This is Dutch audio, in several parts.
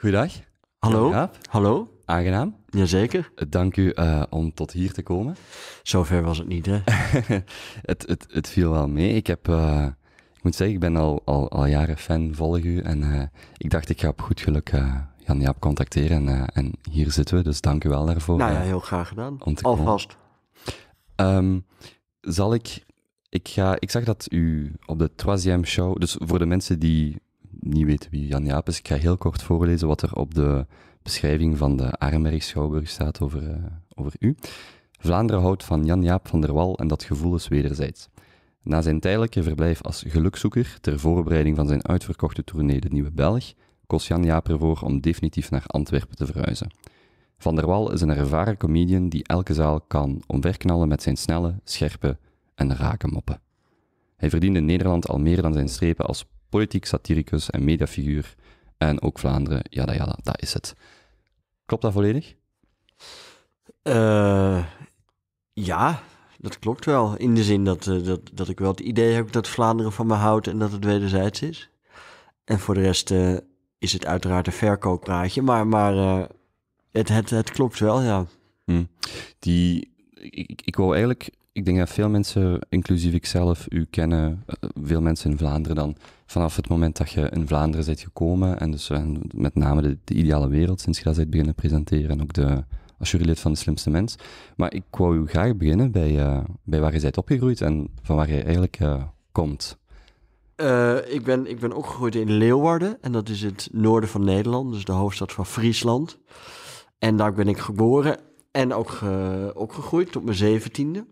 Goedendag. Hallo. Hallo. Aangenaam. Jazeker. Eh, dank u eh, om tot hier te komen. Zover was het niet, hè? het, het, het, viel wel mee. Ik heb... Eh, ik moet zeggen, ik ben al, al, al jaren fan, volg u. En ik dacht, ik ga op goed geluk Jan-Jaap contacteren. En, en, hier zitten we, dus dank u wel daarvoor. Nou ja, heel graag gedaan. Alvast. Ehm, zal ik... Ik, ga, ik zag dat u op de Troisième Show, dus voor de mensen die niet weten wie Jan Jaap is, ik ga heel kort voorlezen wat er op de beschrijving van de Arenberg Schouwburg staat over, eh, over u. Vlaanderen houdt van Jan Jaap van der Wal en dat gevoel is wederzijds. Na zijn tijdelijke verblijf als gelukzoeker ter voorbereiding van zijn uitverkochte tournee De Nieuwe Belg, koos Jan Jaap ervoor om definitief naar Antwerpen te verhuizen. Van der Wal is een ervaren comedian die elke zaal kan omverknallen met zijn snelle, scherpe en rake moppen. Hij verdiende in Nederland al meer dan zijn strepen als politiek satiricus en mediafiguur. En ook Vlaanderen, ja, dat, ja, dat is het. Klopt dat volledig? Eh, ja, dat klopt wel. In de zin dat, eh, dat, dat ik wel het idee heb dat Vlaanderen van me houdt en dat het wederzijds is. En voor de rest eh, is het uiteraard een verkooppraatje, maar, maar het, het, het klopt wel, ja. Hm. Die, ik, ik wou eigenlijk ik denk dat veel mensen, inclusief ikzelf, u kennen, eh, veel mensen in Vlaanderen dan, vanaf het moment dat je in Vlaanderen bent gekomen, en dus en eh, met name de, ideale wereld, sinds je dat bent beginnen presenteren, en ook de, als jurylid van de slimste mens. Maar ik wou u graag beginnen bij, eh, bij waar je bent opgegroeid en van waar je eigenlijk komt. ik, ben, ik ben opgegroeid in Leeuwarden, en dat is het noorden van Nederland, dus de hoofdstad van Friesland. En daar ben ik geboren en ook, opgegroeid tot mijn zeventiende.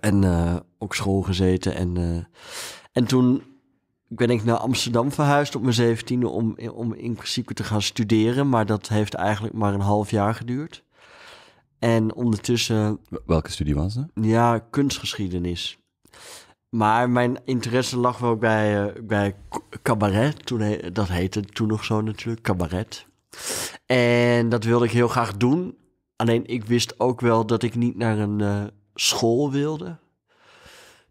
En uh, eh, ook school gezeten. En, eh, en toen ben ik naar Amsterdam verhuisd op mijn zeventiende om, om in principe te gaan studeren. Maar dat heeft eigenlijk maar een half jaar geduurd. En ondertussen... Welke studie was dat? Ja, kunstgeschiedenis. Maar mijn interesse lag wel bij, uh, bij cabaret. Toen dat heette toen nog zo natuurlijk, cabaret. En dat wilde ik heel graag doen. Alleen ik wist ook wel dat ik niet naar een school wilde.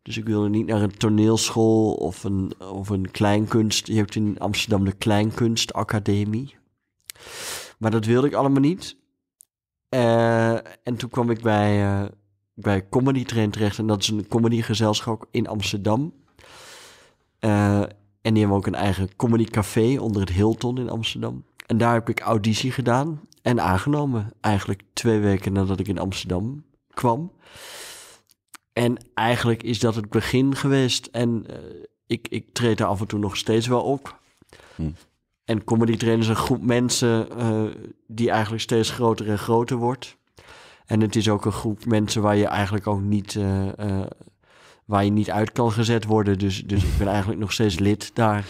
Dus ik wilde niet naar een toneelschool of een, of een kleinkunst. Je hebt in Amsterdam de Kleinkunstacademie. Maar dat wilde ik allemaal niet. Eh, en toen kwam ik bij, eh, bij Comedy Train terecht. En dat is een comedygezelschap in Amsterdam. Eh, en die hebben ook een eigen comedycafé onder het Hilton in Amsterdam. En daar heb ik auditie gedaan en aangenomen. Eigenlijk twee weken nadat ik in Amsterdam kwam. En eigenlijk is dat het begin geweest. En eh, ik, ik treed er af en toe nog steeds wel op. Hmm. En comedy Trainers, is een groep mensen eh, die eigenlijk steeds groter en groter wordt. En het is ook een groep mensen waar je eigenlijk ook niet, eh, waar je niet uit kan gezet worden. Dus, dus ik ben eigenlijk nog steeds lid daar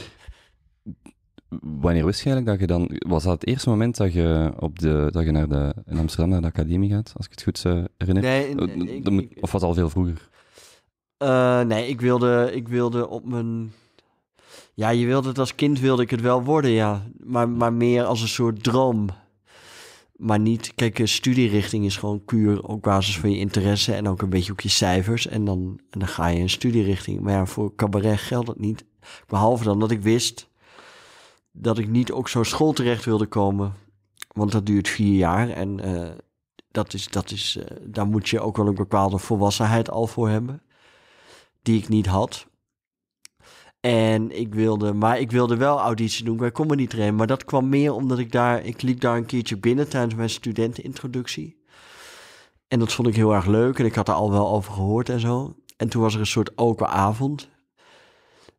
wanneer wist je eigenlijk dat je dan... Was dat het eerste moment dat je, op de, dat je naar de, in Amsterdam naar de academie gaat, als ik het goed eh, herinner? Eh, of was het al veel vroeger? Eh, nee, ik wilde, ik wilde op mijn... Ja, je wilde het als kind wilde ik het wel worden, ja. Maar, maar meer als een soort droom. Maar niet, kijk, studierichting is gewoon puur op basis van je interesse en ook een beetje op je cijfers. En dan, en dan ga je een studierichting. Maar ja, voor cabaret geldt dat niet. Behalve dan dat ik wist dat ik niet ook zo school terecht wilde komen. Want dat duurt vier jaar en eh, dat is, dat is, eh, daar moet je ook wel een bepaalde volwassenheid al voor hebben. Die ik niet had. En ik wilde, maar ik wilde wel auditie doen bij Comedy Train. Maar dat kwam meer omdat ik daar, ik liep daar een keertje binnen tijdens mijn studentenintroductie. En dat vond ik heel erg leuk en ik had er al wel over gehoord en zo. En toen was er een soort open avond.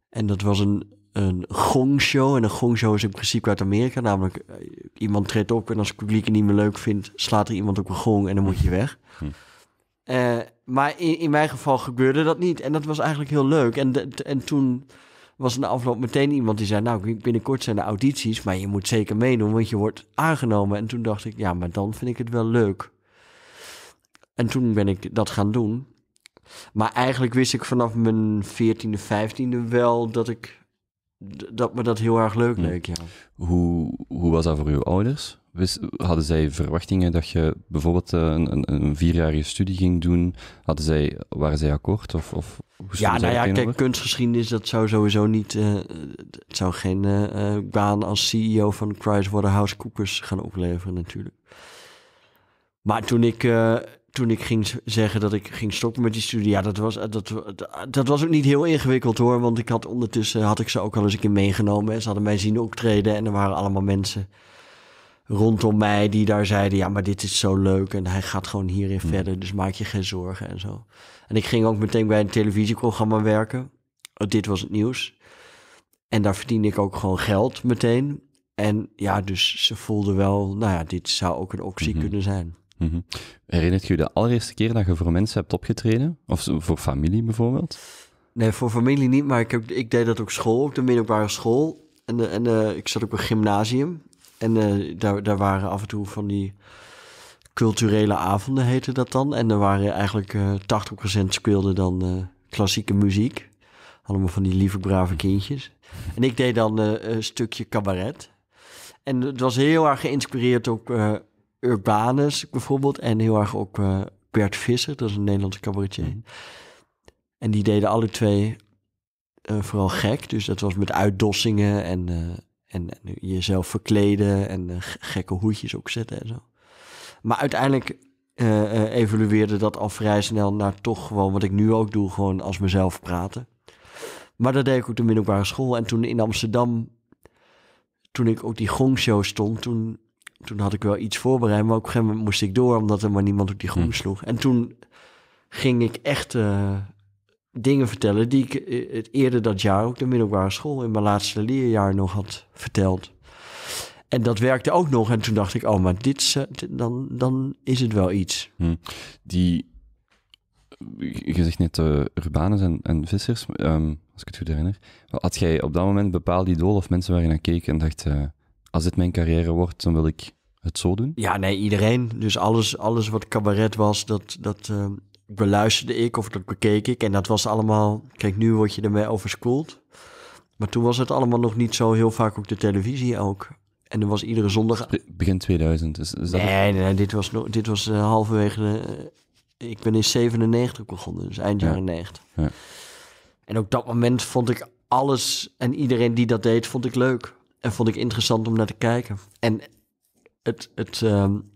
En dat was een, een gongshow. En een gongshow is in principe uit Amerika. Namelijk, eh, iemand treedt op en als het publiek het niet meer leuk vindt, slaat er iemand op een gong en dan moet je hm. weg. Hm. Eh, maar in, in, mijn geval gebeurde dat niet. En dat was eigenlijk heel leuk. En, en toen was een afloop meteen iemand die zei... nou, binnenkort zijn er audities, maar je moet zeker meedoen... want je wordt aangenomen. En toen dacht ik, ja, maar dan vind ik het wel leuk. En toen ben ik dat gaan doen. Maar eigenlijk wist ik vanaf mijn 14e, 15e wel dat ik dat me dat heel erg leuk hm. leek. Ja. Hoe, hoe was dat voor uw ouders? hadden zij verwachtingen dat je bijvoorbeeld eh, een, een, een, vierjarige studie ging doen? Hadden zij, waren zij akkoord? Of, of ja, nou ja, kijk, kunstgeschiedenis, dat zou sowieso niet... Eh, het zou geen eh, baan als CEO van Koekers gaan opleveren natuurlijk. Maar toen ik toen ik ging zeggen dat ik ging stoppen met die studie, ja, dat was, dat, dat was ook niet heel ingewikkeld hoor. Want ik had ondertussen had ik ze ook al eens een keer meegenomen. En ze hadden mij zien optreden en er waren allemaal mensen rondom mij die daar zeiden: Ja, maar dit is zo leuk en hij gaat gewoon hierin hm. verder, dus maak je geen zorgen en zo. En ik ging ook meteen bij een televisieprogramma werken. Oh, dit was het nieuws. En daar verdiende ik ook gewoon geld meteen. En ja, dus ze voelden wel, nou ja, dit zou ook een optie mhm. kunnen zijn. Mhm. Herinnert je je de allereerste keer dat je voor mensen hebt opgetreden? Of voor familie bijvoorbeeld? Nee, voor familie niet, maar ik, ik deed dat op school, op de middelbare school. En, eh, en eh, ik zat op een gymnasium. En eh, daar, daar waren af en toe van die culturele avonden, heette dat dan. En er waren eigenlijk uh, 80% speelde dan klassieke muziek. Allemaal van die lieve, brave kindjes. En ik deed dan een stukje cabaret. En het was heel erg geïnspireerd op Urbanus bijvoorbeeld. En heel erg ook eh, Bert Visser, dat is een Nederlandse cabaretier. Mm. En die deden alle twee eh, vooral gek. Dus dat was met uitdossingen en, eh, en, en, jezelf verkleden en gekke hoedjes ook zetten en zo. Maar uiteindelijk evolueerde dat al vrij snel naar toch gewoon wat ik nu ook doe, gewoon als mezelf praten. Maar dat deed ik ook de middelbare school. En toen in Amsterdam, toen ik op die gongshow stond, toen toen had ik wel iets voorbereid, maar op een gegeven moment moest ik door, omdat er maar niemand op die groen hmm. sloeg. En toen ging ik echt eh, dingen vertellen die ik eh, het eerder dat jaar ook de middelbare school in mijn laatste leerjaar nog had verteld. En dat werkte ook nog. En toen dacht ik, oh, maar dit, eh, dan, dan is het wel iets. Hmm. Die, je zegt net uh, en, en vissers, ehm, als ik het goed herinner. Had jij op dat moment die doel of mensen waar je naar keek en dacht, als dit mijn carrière wordt, dan wil ik het zo doen? Ja, nee, iedereen. Dus alles, alles wat cabaret was, dat, dat eh, beluisterde ik of dat bekeek ik. En dat was allemaal... Kijk, nu word je ermee overschoold. Maar toen was het allemaal nog niet zo heel vaak op de televisie ook. En er was iedere zondag... Begin 2000, dat... Nee, nee, dit was, dit was eh, halverwege... Eh, ik ben in 97 begonnen, dus eind jaren 90. Ja. En ook dat moment vond ik alles en iedereen die dat deed, vond ik leuk. En vond ik interessant om naar te kijken. En het, het, um,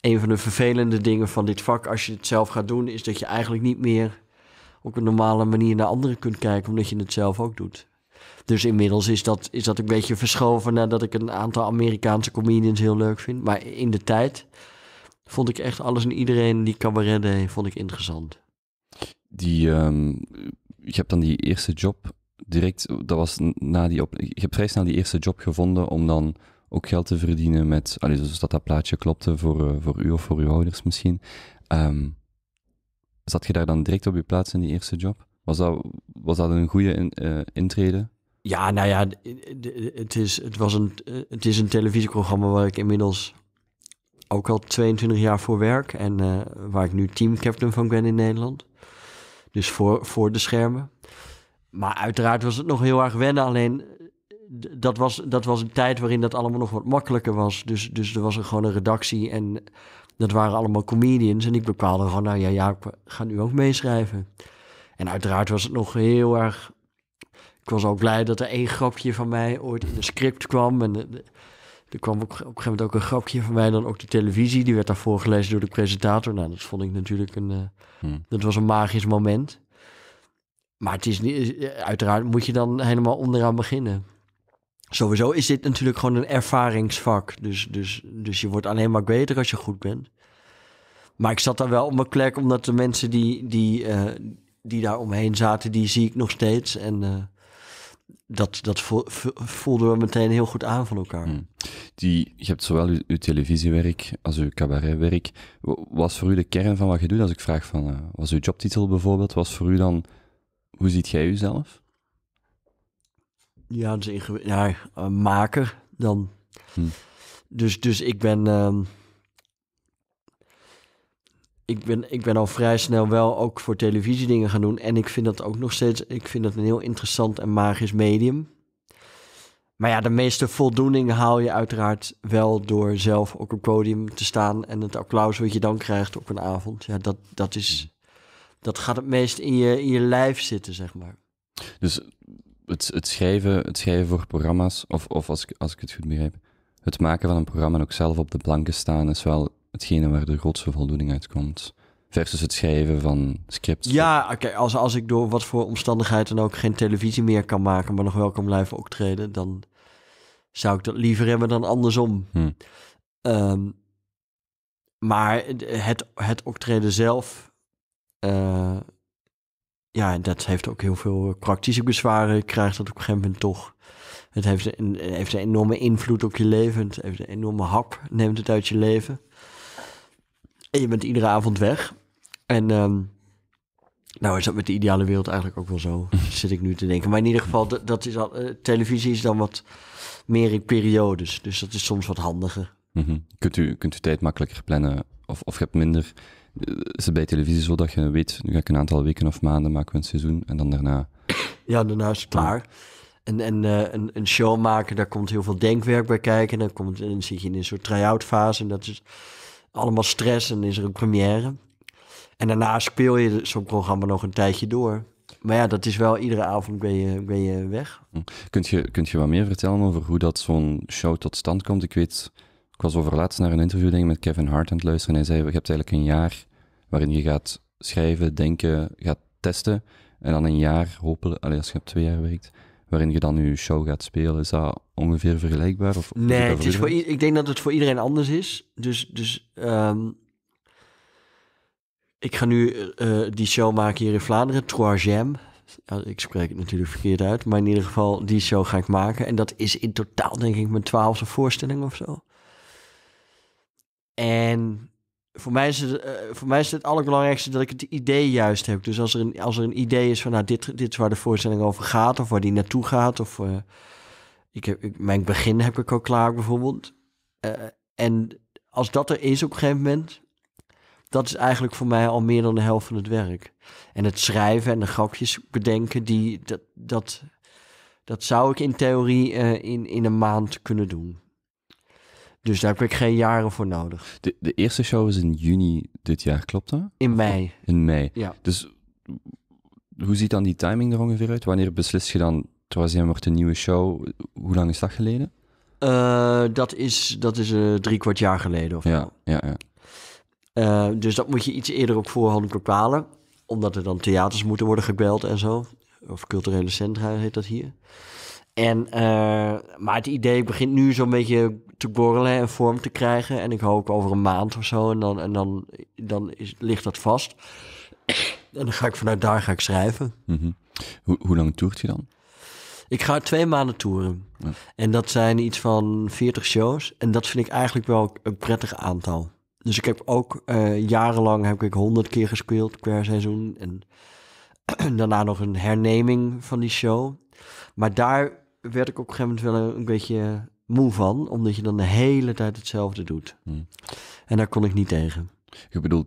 een van de vervelende dingen van dit vak, als je het zelf gaat doen, is dat je eigenlijk niet meer op een normale manier naar anderen kunt kijken, omdat je het zelf ook doet. Dus inmiddels is dat, is dat een beetje verschoven nadat ik een aantal Amerikaanse comedians heel leuk vind. Maar in de tijd vond ik echt alles en iedereen die cabaret deed, vond ik interessant. Die, ehm, je hebt dan die eerste job direct, dat was na die op, je hebt vrij snel die eerste job gevonden om dan ook geld te verdienen met, allee, dus dat dat plaatje klopte voor, eh, voor u of voor uw ouders misschien. Ehm, zat je daar dan direct op je plaats in die eerste job? Was dat, was dat een goede in, eh, intrede? Ja, nou ja, het is, het, was een, het is een televisieprogramma waar ik inmiddels ook al 22 jaar voor werk. En eh, waar ik nu teamcaptain van ben in Nederland. Dus voor, voor de schermen. Maar uiteraard was het nog heel erg wennen. Alleen eh, dat was, dat was een tijd waarin dat allemaal nog wat makkelijker was. Dus, dus er was er gewoon een redactie en dat waren allemaal comedians. En ik bepaalde gewoon, nou ja, ja, ik ga nu ook meeschrijven. En uiteraard was het nog heel erg... Ik was ook blij dat er één grapje van mij ooit in een script kwam. En eh, er kwam op, een gegeven moment ook een grapje van mij dan ook de televisie. Die werd daar voorgelezen door de presentator. Nou, dat vond ik natuurlijk een... Eh, hmm. Dat was een magisch moment. Maar het is niet, eh, uiteraard moet je dan helemaal onderaan beginnen. Sowieso is dit natuurlijk gewoon een ervaringsvak. Dus, dus, dus je wordt alleen maar beter als je goed bent. Maar ik zat daar wel op mijn plek, omdat de mensen die, die, eh, die daar omheen zaten, die zie ik nog steeds. En eh, dat, dat voelden we meteen heel goed aan van elkaar. Hmm. Die, je hebt zowel uw, televisiewerk als uw cabaretwerk. Was voor u de kern van wat je doet? Als ik vraag van, was uw jobtitel bijvoorbeeld, was voor u dan hoe ziet jij jezelf? Ja, dus ja, maker dan. Hm. Dus, dus ik ben... Ehm, ik ben, ik ben al vrij snel wel ook voor televisie dingen gaan doen. En ik vind dat ook nog steeds. Ik vind dat een heel interessant en magisch medium. Maar ja, de meeste voldoening haal je uiteraard wel door zelf op een podium te staan. En het applaus wat je dan krijgt op een avond. Ja, dat, dat is hm dat gaat het meest in je, in je lijf zitten, zeg maar. Dus het, het, schrijven, het schrijven voor programma's, of, of als, ik, als ik het goed begrijp, het maken van een programma en ook zelf op de planken staan, is wel hetgene waar de grootste voldoening uitkomt. Versus het schrijven van scripts. Ja, oké. als, als ik door wat voor omstandigheden ook geen televisie meer kan maken, maar nog wel kan blijven optreden, dan zou ik dat liever hebben dan andersom. Hm. Ehm, maar het, het optreden zelf eh, ja, dat heeft ook heel veel eh, praktische bezwaren. Je krijgt dat op een gegeven moment toch. Het heeft een, heeft een enorme invloed op je leven. Het heeft een enorme hap, neemt het uit je leven. En je bent iedere avond weg. En ehm, nou is dat met de ideale wereld eigenlijk ook wel zo, zit ik nu te denken. Maar in ieder geval, dat, is al, eh, televisie is dan wat meer in periodes. Dus dat is soms wat handiger. Mhm. kunt, u, kunt u tijd makkelijker plannen of, of hebt minder is het bij televisie zo dat je weet, nu ga ik een aantal weken of maanden maken we een seizoen en dan daarna... Ja, daarna is het klaar. En, en eh, een, een, show maken, daar komt heel veel denkwerk bij kijken. En dan, komt, dan zit je in een soort try-out fase en dat is allemaal stress en is er een première. En daarna speel je zo'n programma nog een tijdje door. Maar ja, dat is wel iedere avond ben je, ben je weg. Hm. Kunt je, kunt je wat meer vertellen over hoe dat zo'n show tot stand komt? Ik weet ik was laatst naar een interview met Kevin Hart aan het luisteren. En hij zei, je hebt eigenlijk een jaar waarin je gaat schrijven, denken, gaat testen. En dan een jaar, hopelijk, alleen als je hebt twee jaar werkt, waarin je dan je show gaat spelen. Is dat ongeveer vergelijkbaar? Of nee, het is voor, ik denk dat het voor iedereen anders is. Dus, dus ehm, ik ga nu eh, eh, die show maken hier in Vlaanderen, Troisième. Ik spreek het natuurlijk verkeerd uit, maar in ieder geval, die show ga ik maken. En dat is in totaal, denk ik, mijn twaalfde voorstelling of zo. En voor mij, is het, eh, voor mij is het allerbelangrijkste dat ik het idee juist heb. Dus als er een, als er een idee is van, nou, dit, dit is waar de voorstelling over gaat, of waar die naartoe gaat, of eh, ik heb, ik, mijn begin heb ik al klaar bijvoorbeeld. Eh, en als dat er is op een gegeven moment, dat is eigenlijk voor mij al meer dan de helft van het werk. En het schrijven en de grapjes bedenken, die, dat, dat, dat zou ik in theorie in, in een maand kunnen doen. Dus daar heb ik geen jaren voor nodig. De, de eerste show is in juni dit jaar, klopt dat? In mei. In mei. Ja. Dus hoe ziet dan die timing er ongeveer uit? Wanneer beslist je dan, troisième wordt een nieuwe show? Hoe lang is dat geleden? Eh, dat is, dat is eh, drie kwart jaar geleden of ja, ja, ja. Eh, dus dat moet je iets eerder op voorhand bepalen. Omdat er dan theaters moeten worden gebeld en zo. Of culturele centra heet dat hier. En, maar het idee begint nu zo'n beetje te borrelen en vorm te krijgen. En ik hoop over een maand of zo. En dan, en dan, dan is, ligt dat vast. En dan ga ik vanuit daar ga ik schrijven. Mhm. hoe, hoe lang toert je dan? Ik ga twee maanden toeren. En dat zijn iets van 40 shows. En dat vind ik eigenlijk wel een prettig aantal. Dus ik heb ook eh, jarenlang heb ik 100 keer gespeeld per seizoen. En daarna nog een herneming van die show. Maar daar werd ik op een gegeven moment wel een, beetje moe van, omdat je dan de hele tijd hetzelfde doet. Hmm. En daar kon ik niet tegen. Je bedoelt,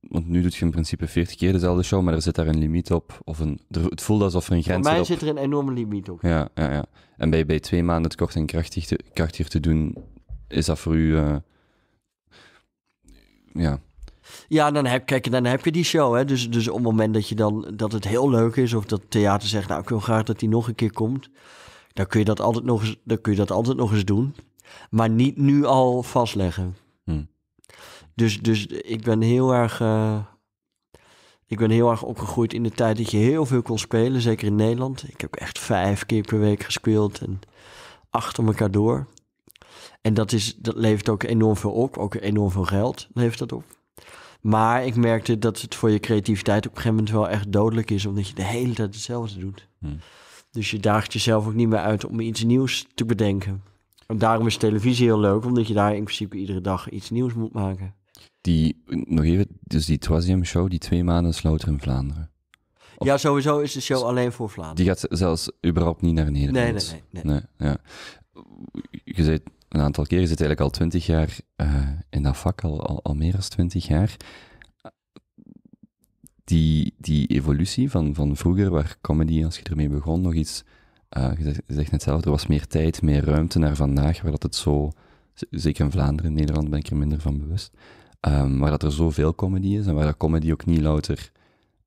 want nu doet je in principe 40 keer dezelfde show, maar er zit daar een limiet op. Of een, het voelt alsof er een grens is. Voor mij zit er een enorme limiet op. Ja, ja, ja. En bij, bij twee maanden het kort en krachtig te, te doen, is dat voor u. Eh, ja. Ja, dan heb, kijk, dan heb je die show. Hè? Dus, dus op het moment dat, je dan, dat het heel leuk is, of dat theater zegt, nou ik wil graag dat die nog een keer komt dan kun je dat altijd nog eens, dan kun je dat altijd nog eens doen. Maar niet nu al vastleggen. Hmm. Dus, dus ik ben heel erg. Eh, ik ben heel erg opgegroeid in de tijd dat je heel veel kon spelen, zeker in Nederland. Ik heb echt vijf keer per week gespeeld en achter elkaar door. En dat, is, dat levert ook enorm veel op, ook enorm veel geld levert dat op. Maar ik merkte dat het voor je creativiteit op een gegeven moment wel echt dodelijk is, omdat je de hele tijd hetzelfde doet. Hmm. Dus je daagt jezelf ook niet meer uit om iets nieuws te bedenken. En daarom is televisie heel leuk, omdat je daar in principe iedere dag iets nieuws moet maken. Die, nog even, dus die Troisième Show, die twee maanden is in Vlaanderen. ja, sowieso is de show alleen voor Vlaanderen. Die gaat zelfs überhaupt niet naar Nederland. Nee, nee, nee. nee. nee ja. Je zit een aantal keer, je zit eigenlijk al twintig jaar eh, in dat vak, al, al, al meer dan twintig jaar die, die evolutie van, van vroeger, waar comedy, als je ermee begon, nog iets... Uh, je, zegt, je zegt net er was meer tijd, meer ruimte naar vandaag, waar dat het zo... Zeker in Vlaanderen, Nederland ben ik er minder van bewust. Um, waar dat er zoveel comedy is en waar dat comedy ook niet louter...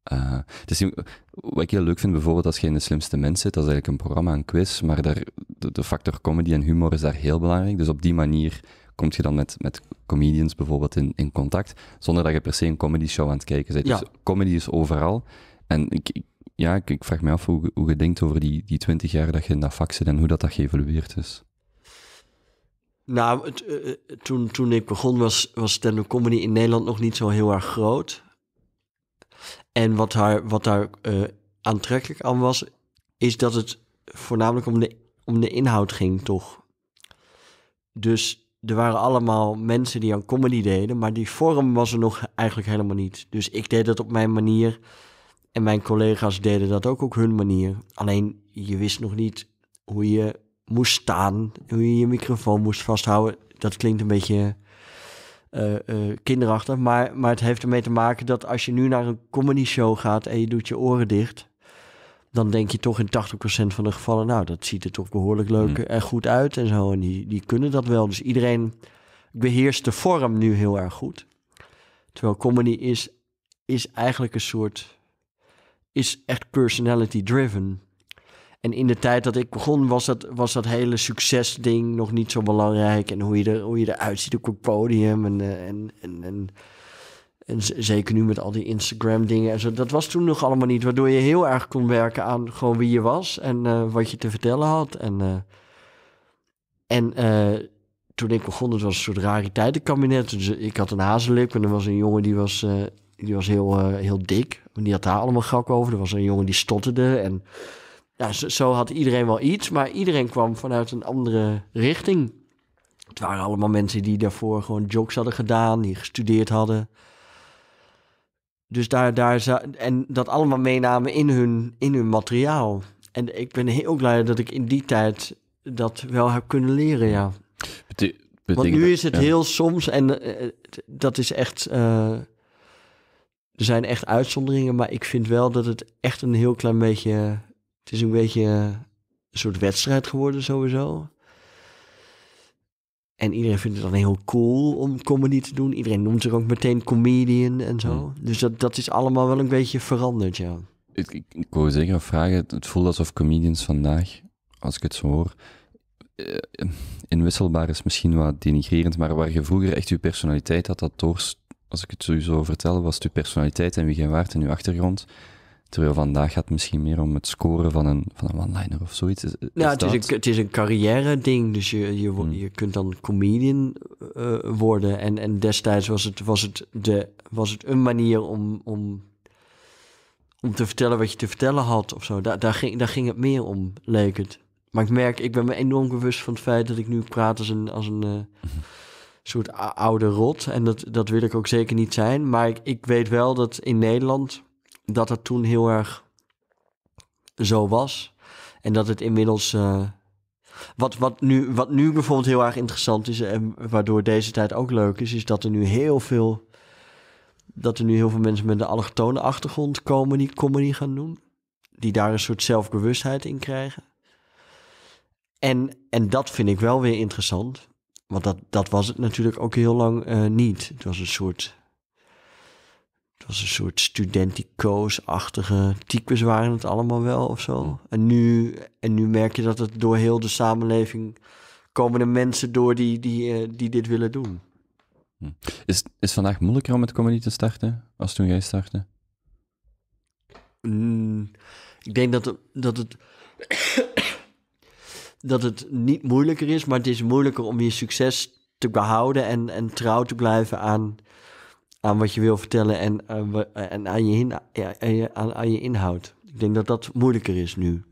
Eh, het is, wat ik heel leuk vind, bijvoorbeeld als je in De Slimste Mens zit, dat is eigenlijk een programma, een quiz, maar daar, de factor comedy en humor is daar heel belangrijk. Dus op die manier kom je dan met, met comedians bijvoorbeeld in, in contact, zonder dat je per se een comedy show aan het kijken bent. Ja. Dus comedy is overal. En ik, ja, ik, vraag me af hoe, hoe je denkt over die, die 20 jaar dat je in dat vak zit en hoe dat, dat geëvolueerd is. Nou, eh, eh, toen, toen ik begon was, was stand-up comedy in Nederland nog niet zo heel erg groot. En wat daar, wat daar eh, aantrekkelijk aan was, is dat het voornamelijk om de, om de inhoud ging, toch? Dus er waren allemaal mensen die aan comedy deden, maar die vorm was er nog eigenlijk helemaal niet. Dus ik deed dat op mijn manier en mijn collega's deden dat ook op hun manier. Alleen je wist nog niet hoe je moest staan, hoe je je microfoon moest vasthouden. Dat klinkt een beetje eh, eh, kinderachtig, maar, maar het heeft ermee te maken dat als je nu naar een comedy show gaat en je doet je oren dicht, dan denk je toch in 80% van de gevallen, nou, dat ziet er toch behoorlijk leuk hmm. en goed uit en zo. En die, die kunnen dat wel. Dus iedereen beheerst de vorm nu heel erg goed. Terwijl comedy is, is eigenlijk een soort, is echt personality driven. En in de tijd dat ik begon, was dat, was dat hele succesding nog niet zo belangrijk. En hoe je, er, hoe je eruit ziet op het podium. Eh, en, en, en, en en zeker nu met al die Instagram-dingen en zo. Dat was toen nog allemaal niet. Waardoor je heel erg kon werken aan gewoon wie je was en eh, wat je te vertellen had. En, eh, en eh, toen ik begon, het was een soort rariteitenkabinet. Dus ik had een hazenlip en er was een jongen die was, die was heel, heel dik. En die had daar allemaal grappen over. Er was een jongen die stotterde. En ja, zo, zo had iedereen wel iets. Maar iedereen kwam vanuit een andere richting. Het waren allemaal mensen die daarvoor gewoon jokes hadden gedaan, die gestudeerd hadden. Dus daar, daar, en dat allemaal meenamen in hun, in hun materiaal. En ik ben heel blij dat ik in die tijd dat wel heb kunnen leren, ja. Want nu is het heel soms, en eh, dat is echt... Eh, er zijn echt uitzonderingen, maar ik vind wel dat het echt een heel klein beetje... Het is een beetje een soort wedstrijd geworden sowieso. En iedereen vindt het dan heel cool om comedy te doen. Iedereen noemt zich ook meteen comedian en zo. Hmm. Dus dat, dat is allemaal wel een beetje veranderd, ja. Ik, ik, ik wou zeggen, vragen, het, het voelt alsof comedians vandaag, als ik het zo hoor, eh, inwisselbaar is misschien wat denigrerend, maar waar je vroeger echt je personaliteit had, dat door, als ik het sowieso vertel, was het je personaliteit en wie je waard en je achtergrond. Terwijl vandaag gaat het misschien meer om het scoren van een, van een one-liner of zoiets. Is, ja, het, is een, het is een carrière-ding. Dus je, je, hmm. je kunt dan comedian eh, worden. En, en destijds was het, was, het de, was het een manier om, om, om te vertellen wat je te vertellen had of zo. Daar, daar, ging, daar ging het meer om, leek het. Maar ik merk, ik ben me enorm bewust van het feit dat ik nu praat als een, als een eh, soort oude rot. En dat, dat wil ik ook zeker niet zijn. Maar ik, ik weet wel dat in Nederland dat het toen heel erg zo was. En dat het inmiddels. Eh, wat, wat, nu, wat nu bijvoorbeeld heel erg interessant is en waardoor deze tijd ook leuk is, is dat er nu heel veel. Dat er nu heel veel mensen met een allochtone achtergrond komen die comedy gaan doen. Die daar een soort zelfbewustheid in krijgen. En, en dat vind ik wel weer interessant. Want dat, dat was het natuurlijk ook heel lang eh, niet. Het was een soort het was een soort studenticoos-achtige types waren het allemaal wel of zo. En nu, en nu merk je dat het door heel de samenleving komen er mensen door die, die, eh, die dit willen doen. Hm. Is, is vandaag moeilijker om met comedy te starten als toen jij startte? Mm, ik denk dat, het, dat het. dat het niet moeilijker is, maar het is moeilijker om je succes te behouden en, en trouw te blijven aan aan wat je wil vertellen en, eh, en aan, je in, je, aan, je inhoud. Ik denk dat dat moeilijker is nu.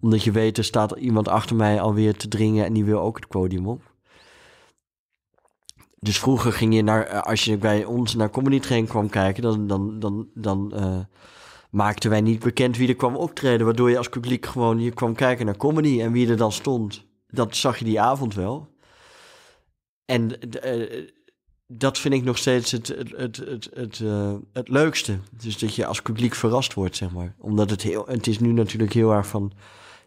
Omdat je weet, er staat iemand achter mij alweer te dringen en die wil ook het podium op. Dus vroeger ging je naar, eh, als je bij ons naar Comedy Train kwam kijken, dan, dan, dan, dan eh, maakten wij niet bekend wie er kwam optreden. Waardoor je als publiek gewoon je kwam kijken naar comedy en wie er dan stond. Dat zag je die avond wel. En dat vind ik nog steeds het, het, het, het, het, eh, het leukste. Dus dat je als publiek verrast wordt, zeg maar. Omdat het heel. Het is nu natuurlijk heel erg van.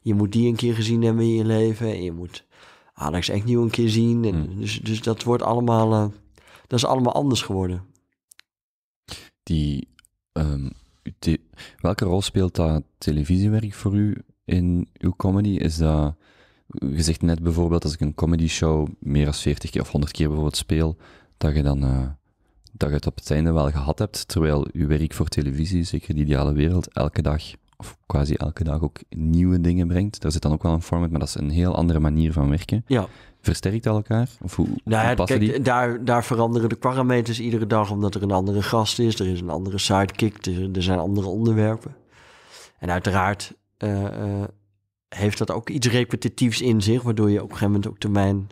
Je moet die een keer gezien hebben in je leven. En je moet Alex echt nieuw een keer zien. En hmm. dus, dus dat wordt allemaal. Eh, dat is allemaal anders geworden. Die. Ehm, welke rol speelt dat televisiewerk voor u in uw comedy? Is dat. Je zegt net bijvoorbeeld, als ik een comedy show meer dan 40 keer of 100 keer bijvoorbeeld speel, dat je dan eh, dat je het op het einde wel gehad hebt, terwijl je werk voor televisie, zeker de ideale wereld, elke dag, of quasi elke dag ook nieuwe dingen brengt. Daar zit dan ook wel een format, maar dat is een heel andere manier van werken. Ja. Versterkt elkaar? Of hoe, nou, die? Daar, daar veranderen de parameters iedere dag, omdat er een andere gast is, er is een andere sidekick, er, zijn andere onderwerpen. En uiteraard eh, eh, heeft dat ook iets repetitiefs in zich, waardoor je op een gegeven moment ook termijn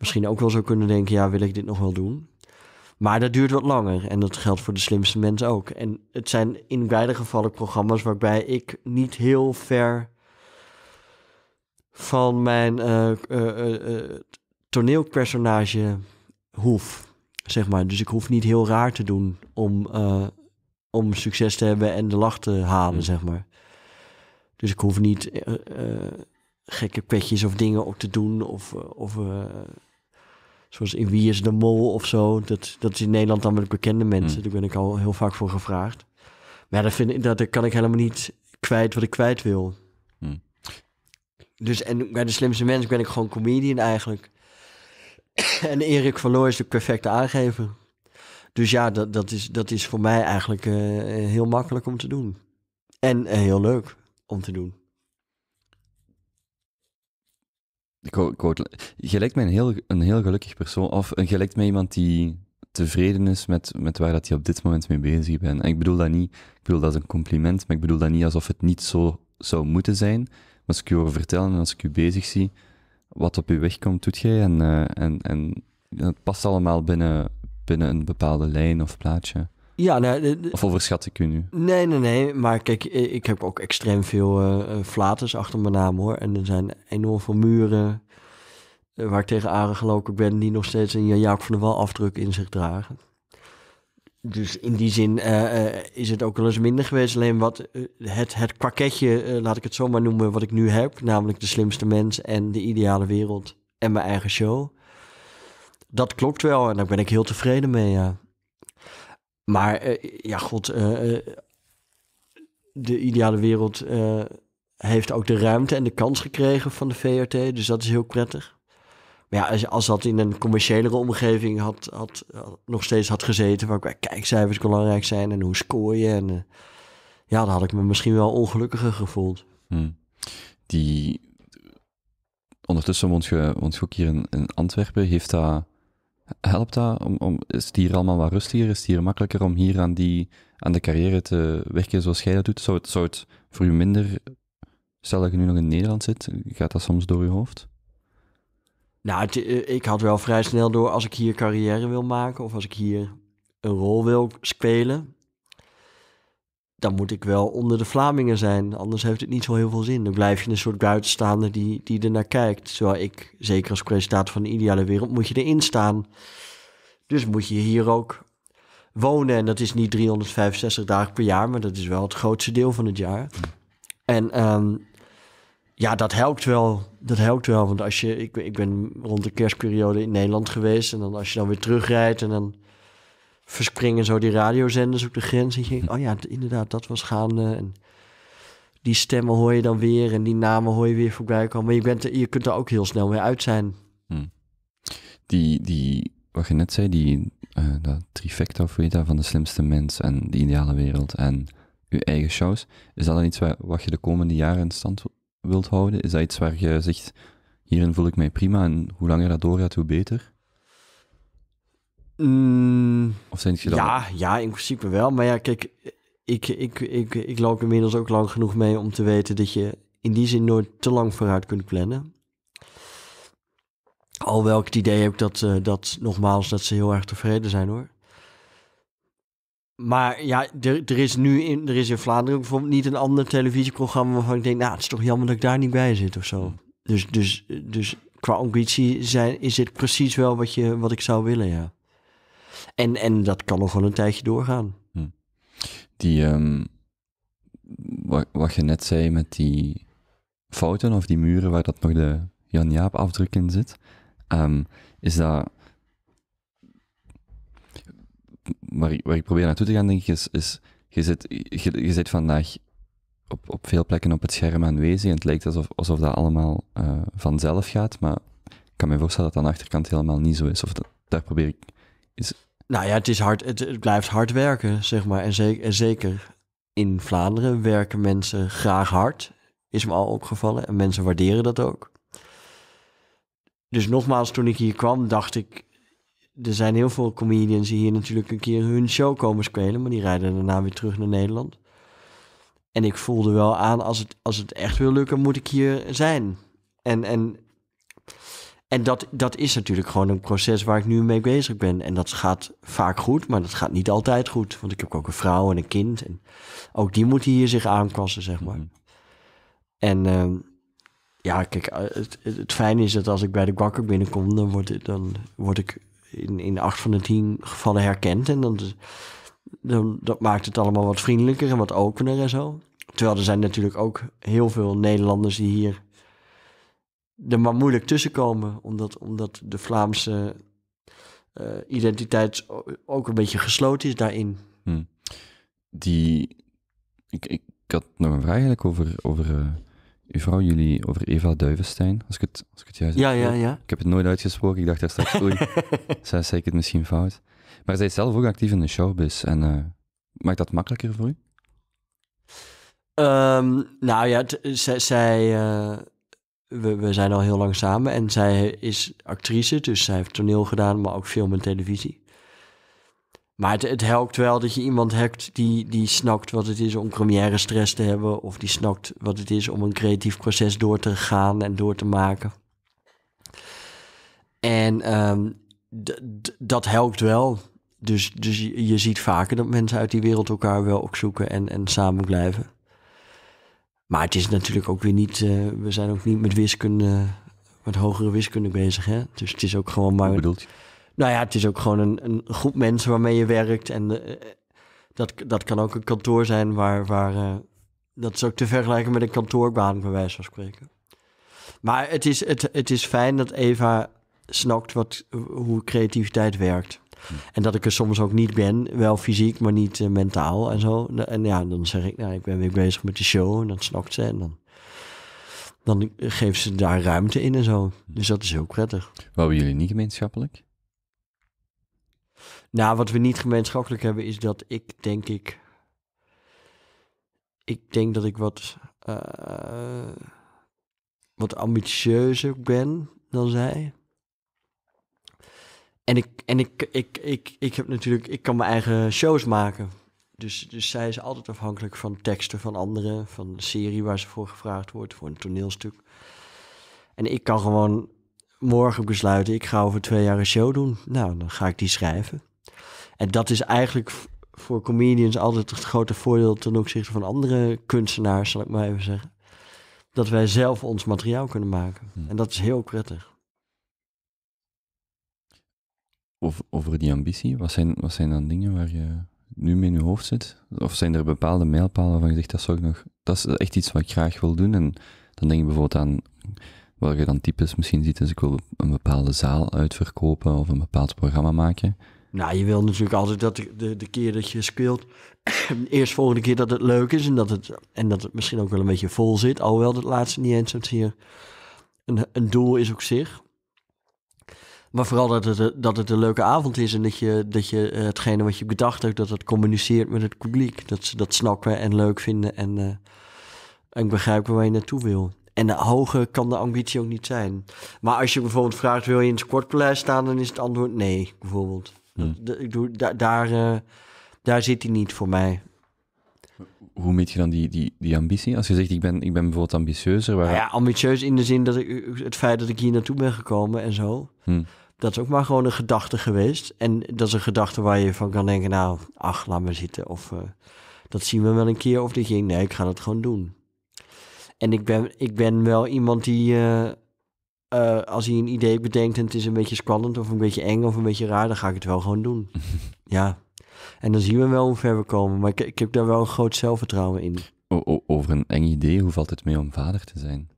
misschien ook wel zo kunnen denken, ja, wil ik dit nog wel doen? Maar dat duurt wat langer en dat geldt voor de slimste mensen ook. En het zijn in beide gevallen programma's waarbij ik niet heel ver van mijn eh, eh, eh, toneelpersonage hoef, zeg maar. Dus ik hoef niet heel raar te doen om, om succes te hebben en de lach te halen, hmm. zeg maar. Dus ik hoef niet gekke petjes of dingen op te doen of... of Zoals in Wie is de Mol of zo. Dat, dat is in Nederland dan met bekende mensen. Hmm. Daar ben ik al heel vaak voor gevraagd. Maar dan dat, vind ik, dat, dat kan ik helemaal niet kwijt wat ik kwijt wil. Hmm. Dus en bij de slimste mensen ben ik gewoon comedian eigenlijk. en Erik van Looy is de perfecte aangever. Dus ja, dat, dat, is, dat is voor mij eigenlijk eh, heel makkelijk om te doen. En eh, heel leuk om te doen. Ik ik je lijkt mij een heel, een heel gelukkig persoon, of je lijkt mij iemand die tevreden is met, met waar dat je op dit moment mee bezig bent. En ik bedoel dat niet, ik bedoel dat is een compliment, maar ik bedoel dat niet alsof het niet zo zou moeten zijn. Maar als ik je hoor vertellen en als ik je bezig zie, wat op je weg komt, doet jij. En, eh, en, en het past allemaal binnen, binnen een bepaalde lijn of plaatje. Ja, nou, de, Of overschat ik u nu? Nee, nee, nee. Maar kijk, ik heb ook extreem veel uh, flaters achter mijn naam hoor. En er zijn enorm veel muren eh, waar ik tegen aangelopen ben... die nog steeds een Jaak van de Wal afdruk in zich dragen. Dus in die zin is het ook wel eens minder geweest. Alleen wat het, het pakketje, laat ik het zo maar noemen, wat ik nu heb... namelijk de slimste mens en de ideale wereld en mijn eigen show... dat klopt wel en daar ben ik heel tevreden mee, ja. Maar eh, ja, god, eh, eh, de ideale wereld heeft ook de ruimte en de kans gekregen van de VRT. Dus dat is heel prettig. Maar ja, als, als dat in een commerciëlere omgeving had, had, nog steeds had gezeten... waar kijkcijfers belangrijk zijn en hoe scoor je... En, ja, dan had ik me misschien wel ongelukkiger gevoeld. Hmm. Die ondertussen woont je, woont je ook hier in, in, Antwerpen. Heeft dat Helpt dat? Om, om, is het hier allemaal wat rustiger? Is het hier makkelijker om hier aan, die, aan de carrière te werken zoals jij dat doet? Zou het, zou het voor u minder... Stel dat je nu nog in Nederland zit, gaat dat soms door je hoofd? Nou, eh, ik had wel vrij snel door als ik hier carrière wil maken of als ik hier een rol wil spelen, dan moet ik wel onder de Vlamingen zijn. Anders heeft het niet zo heel veel zin. Dan blijf je een soort buitenstaander die, die er naar kijkt. Terwijl ik, zeker als presentator van de ideale wereld, moet je erin staan. Dus moet je hier ook wonen. En dat is niet 365 dagen per jaar, maar dat is wel het grootste deel van het jaar. En ehm, ja, dat helpt wel. Dat helpt wel. Want als je, ik, ik ben rond de kerstperiode in Nederland geweest. En dan als je dan weer terugrijdt en dan verspringen zo die radiozenders op de grens. En je oh ja, inderdaad, dat was gaande. En die stemmen hoor je dan weer en die namen hoor je weer voorbij komen. Maar je, bent, je kunt er ook heel snel mee uit zijn. Hmm. Die, die, wat je net zei, die uh, dat trifecta of van de slimste mens en de ideale wereld en je eigen shows. Is dat dan iets waar, wat je de komende jaren in stand wilt houden? Is dat iets waar je zegt, hierin voel ik mij prima en hoe langer dat doorgaat, hoe beter? Mm, of denk Ja, ja, in principe wel. Maar ja, kijk, ik, ik, ik, ik loop inmiddels ook lang genoeg mee om te weten dat je in die zin nooit te lang vooruit kunt plannen. Alhoewel ik het idee heb dat, eh, dat nogmaals, dat ze heel erg tevreden zijn hoor. Maar ja, er, er, is nu in, er is in Vlaanderen bijvoorbeeld niet een ander televisieprogramma waarvan ik denk, nou, het is toch jammer dat ik daar niet bij zit of zo. Hm. Dus, dus, dus qua ambitie zijn, is dit precies wel wat, je, wat ik zou willen, ja. En, en dat kan nog wel een tijdje doorgaan. Hm. Die, ehm, wat, wat je net zei met die fouten of die muren waar dat nog de Jan-Jaap-afdruk in zit, ehm, is dat... Waar ik, waar ik probeer naartoe te gaan, denk ik, is... is je, zit, je, zit vandaag op, op veel plekken op het scherm aanwezig en het lijkt alsof, alsof dat allemaal eh, vanzelf gaat, maar ik kan me voorstellen dat dat aan de achterkant helemaal niet zo is. Of dat, daar probeer ik is nou ja, het, is hard, het, het blijft hard werken, zeg maar. En zeker, en zeker in Vlaanderen werken mensen graag hard. Is me al opgevallen. En mensen waarderen dat ook. Dus nogmaals, toen ik hier kwam, dacht ik... Er zijn heel veel comedians die hier natuurlijk een keer hun show komen spelen... maar die rijden daarna weer terug naar Nederland. En ik voelde wel aan, als het, als het echt wil lukken, moet ik hier zijn. En, en en dat, dat is natuurlijk gewoon een proces waar ik nu mee bezig ben. En dat gaat vaak goed, maar dat gaat niet altijd goed. Want ik heb ook een vrouw en een kind. En ook die moeten hier zich aanpassen, zeg maar. Mhm. En ehm, ja, kijk, eh, het, het, fijne is dat als ik bij de bakker binnenkom, dan word, dan word ik in, in acht van de tien gevallen herkend. En dan, dan, dat maakt het allemaal wat vriendelijker en wat opener en zo. Terwijl er zijn natuurlijk ook heel veel Nederlanders die hier er maar moeilijk tussenkomen, omdat, omdat de Vlaamse eh, identiteit ook een beetje gesloten is daarin. Hmm. Die, ik, ik, had nog een vraag eigenlijk over, over eh, uw vrouw, jullie, over Eva Duivenstein, als ik het, als ik het juist ja, heb. Ja, ja. Ik heb het nooit uitgesproken, ik dacht daar straks, oei, zei ik het misschien fout. Maar zij is zelf ook actief in de showbiz en eh, maakt dat makkelijker voor u? Ehm, nou ja, zij, we, we zijn al heel lang samen. En zij is actrice, dus zij heeft toneel gedaan, maar ook film en televisie. Maar het, helpt wel dat je iemand hebt die, die snakt wat het is om première stress te hebben. Of die snakt wat het is om een creatief proces door te gaan en door te maken. En ehm, dat helpt wel. Dus, dus je, ziet vaker dat mensen uit die wereld elkaar wel opzoeken en, en samen blijven. Maar het is natuurlijk ook weer niet, eh, we zijn ook niet met wiskunde, met hogere wiskunde bezig. Hè? Dus het is ook gewoon maar. bedoelt je? Nou ja, het is ook gewoon een, een groep mensen waarmee je werkt. En eh, dat, dat kan ook een kantoor zijn waar. waar eh, dat is ook te vergelijken met een kantoorbaan, bij wijze van spreken. Maar het is, het, het is fijn dat Eva snakt wat, hoe creativiteit werkt. En dat ik er soms ook niet ben, wel fysiek, maar niet eh, mentaal en zo. En ja, dan zeg ik, nou, ik ben weer bezig met de show en dan snokt ze en dan, dan geeft ze daar ruimte in en zo. Dus dat is heel prettig. Wat hebben jullie niet gemeenschappelijk? Nou, wat we niet gemeenschappelijk hebben is dat ik denk ik... Ik denk dat ik wat... Eh, wat ambitieuzer ben dan zij. En, ik, en ik, ik, ik, ik heb natuurlijk, ik kan mijn eigen shows maken. Dus, dus zij is altijd afhankelijk van teksten van anderen, van de serie waar ze voor gevraagd wordt, voor een toneelstuk. En ik kan gewoon morgen besluiten, ik ga over twee jaar een show doen. Nou, dan ga ik die schrijven. En dat is eigenlijk voor comedians altijd het grote voordeel ten opzichte van andere kunstenaars, zal ik maar even zeggen. Dat wij zelf ons materiaal kunnen maken. Hm. En dat is heel prettig over, over die ambitie, wat zijn, wat zijn dan dingen waar je nu mee in je hoofd zit? Of zijn er bepaalde mijlpalen waarvan je zegt, dat, zou ik nog, dat is echt iets wat ik graag wil doen? En dan denk je bijvoorbeeld aan waar je dan types misschien ziet, als ik wil een bepaalde zaal uitverkopen of een bepaald programma maken. Nou, je wil natuurlijk altijd dat de, de, keer dat je speelt, eerst volgende keer dat het leuk is en dat het, en dat het misschien ook wel een beetje vol zit. Alhoewel, dat laatste niet eens, hier een, een doel is op zich. Maar vooral dat het, dat het een leuke avond is en dat je, dat je eh, hetgene wat je bedacht hebt, dat het communiceert met het publiek. Dat ze dat snappen en leuk vinden en, uh, en begrijpen waar je naartoe wil. En hoge kan de ambitie ook niet zijn. Maar als je bijvoorbeeld vraagt, wil je in het sportpaleis staan? Dan is het antwoord nee, bijvoorbeeld. Ik doe, daar, daar, eh, daar zit hij niet voor mij hoe meet je dan die, die, die ambitie? Als je zegt, ik ben, ik ben bijvoorbeeld ambitieuzer. Waar... Nou ja, ambitieus in de zin dat ik het feit dat ik hier naartoe ben gekomen en zo. Hm dat is ook maar gewoon een gedachte geweest. En dat is een gedachte waar je van kan denken, nou, ach, laat maar zitten. Of eh, dat zien we wel een keer of dit ging. Nee, ik ga dat gewoon doen. En ik ben, ik ben wel iemand die, eh, eh, als hij een idee bedenkt en het is een beetje spannend of een beetje eng of een beetje raar, dan ga ik het wel gewoon doen. ja. En dan zien we wel hoe ver we komen. Maar ik, ik heb daar wel een groot zelfvertrouwen in. over een eng idee, hoe valt het mee om vader te zijn?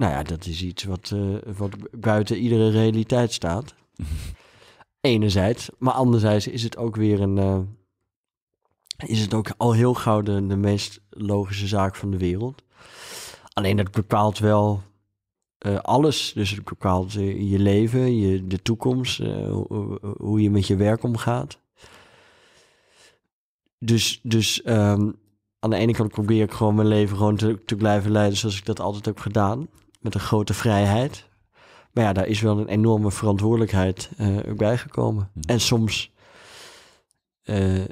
Nou ja, dat is iets wat, eh, wat buiten iedere realiteit staat. Enerzijds. Maar anderzijds is het ook weer een. Eh, is het ook al heel gauw de, meest logische zaak van de wereld. Alleen dat bepaalt wel eh, alles. Dus het bepaalt je leven, je, de toekomst, hoe, hoe je met je werk omgaat. Dus, dus ehm, aan de ene kant probeer ik gewoon mijn leven gewoon te, te blijven leiden zoals ik dat altijd heb gedaan met een grote vrijheid. Maar ja, daar is wel een enorme verantwoordelijkheid uh, eh, bij gekomen. En soms eh, eh,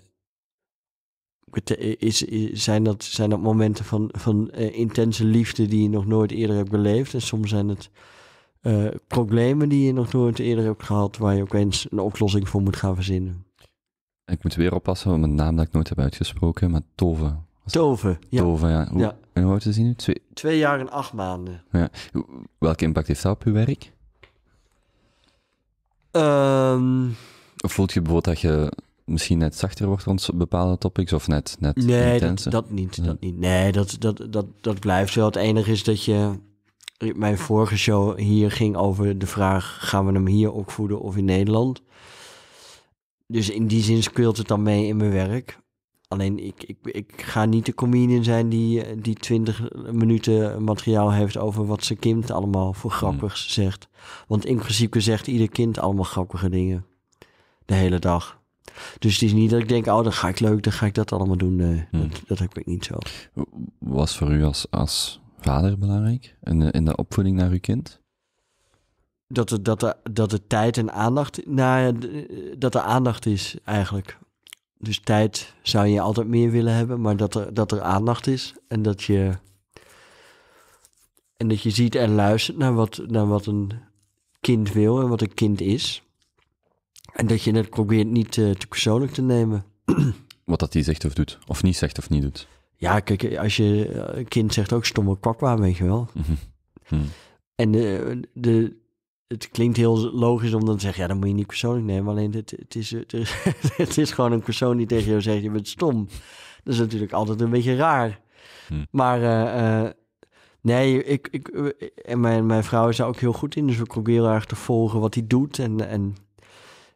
is, is, zijn, dat, zijn dat momenten van, van intense liefde die je nog nooit eerder hebt beleefd. En soms zijn het problemen die je nog nooit eerder hebt gehad, waar je opeens een oplossing voor moet gaan verzinnen. Ik moet weer oppassen met een naam dat ik nooit heb uitgesproken, maar Tove. Toven. ja. ja. En hoe oud is nu? Twee... jaar en acht maanden. Ja. Welke impact heeft dat op je werk? Um... Of voelt je bijvoorbeeld dat je misschien net zachter wordt rond bepaalde topics of net, net nee, intenser? Dat, dat niet, dat niet. Nee, dat, dat, dat, dat blijft wel. Het enige is dat je... Mijn vorige show hier ging over de vraag... gaan we hem hier opvoeden of in Nederland? Dus in die zin speelt het dan mee in mijn werk. Alleen ik, ik, ik ga niet de comedian zijn die, eh, die 20 minuten materiaal heeft over wat zijn kind allemaal voor hmm. grappig zegt. Want in principe zegt ieder kind allemaal grappige dingen. De hele dag. Dus het is niet dat ik denk, oh, dan ga ik leuk, dan ga ik dat allemaal doen. Nee, hmm. dat, heb ik niet zo. Was voor u als, als vader belangrijk in de, in de opvoeding naar uw kind? Dat de dat, dat de tijd en aandacht, nou, dat er aandacht is eigenlijk dus tijd zou je altijd meer willen hebben, maar dat er, dat er aandacht is en dat je. En dat je ziet en luistert naar wat, naar wat een kind wil en wat een kind is. En dat je het probeert niet eh, te persoonlijk te nemen. Wat dat hij zegt of doet. Of niet zegt of niet doet. Ja, kijk, als je eh, een kind zegt ook stomme kwakwa, weet je wel. Mhm. Mhm. En eh, de, de, het klinkt heel logisch om dan te zeggen, ja, dan moet je niet persoonlijk nemen. Alleen het, het, is, het, is, gewoon een persoon die tegen jou zegt, je bent stom. Dat is natuurlijk altijd een beetje raar. Hm. Maar eh, eh, nee, ik, ik, eh, en mijn, mijn vrouw is daar ook heel goed in. Dus we proberen heel erg te volgen wat hij doet. En, en,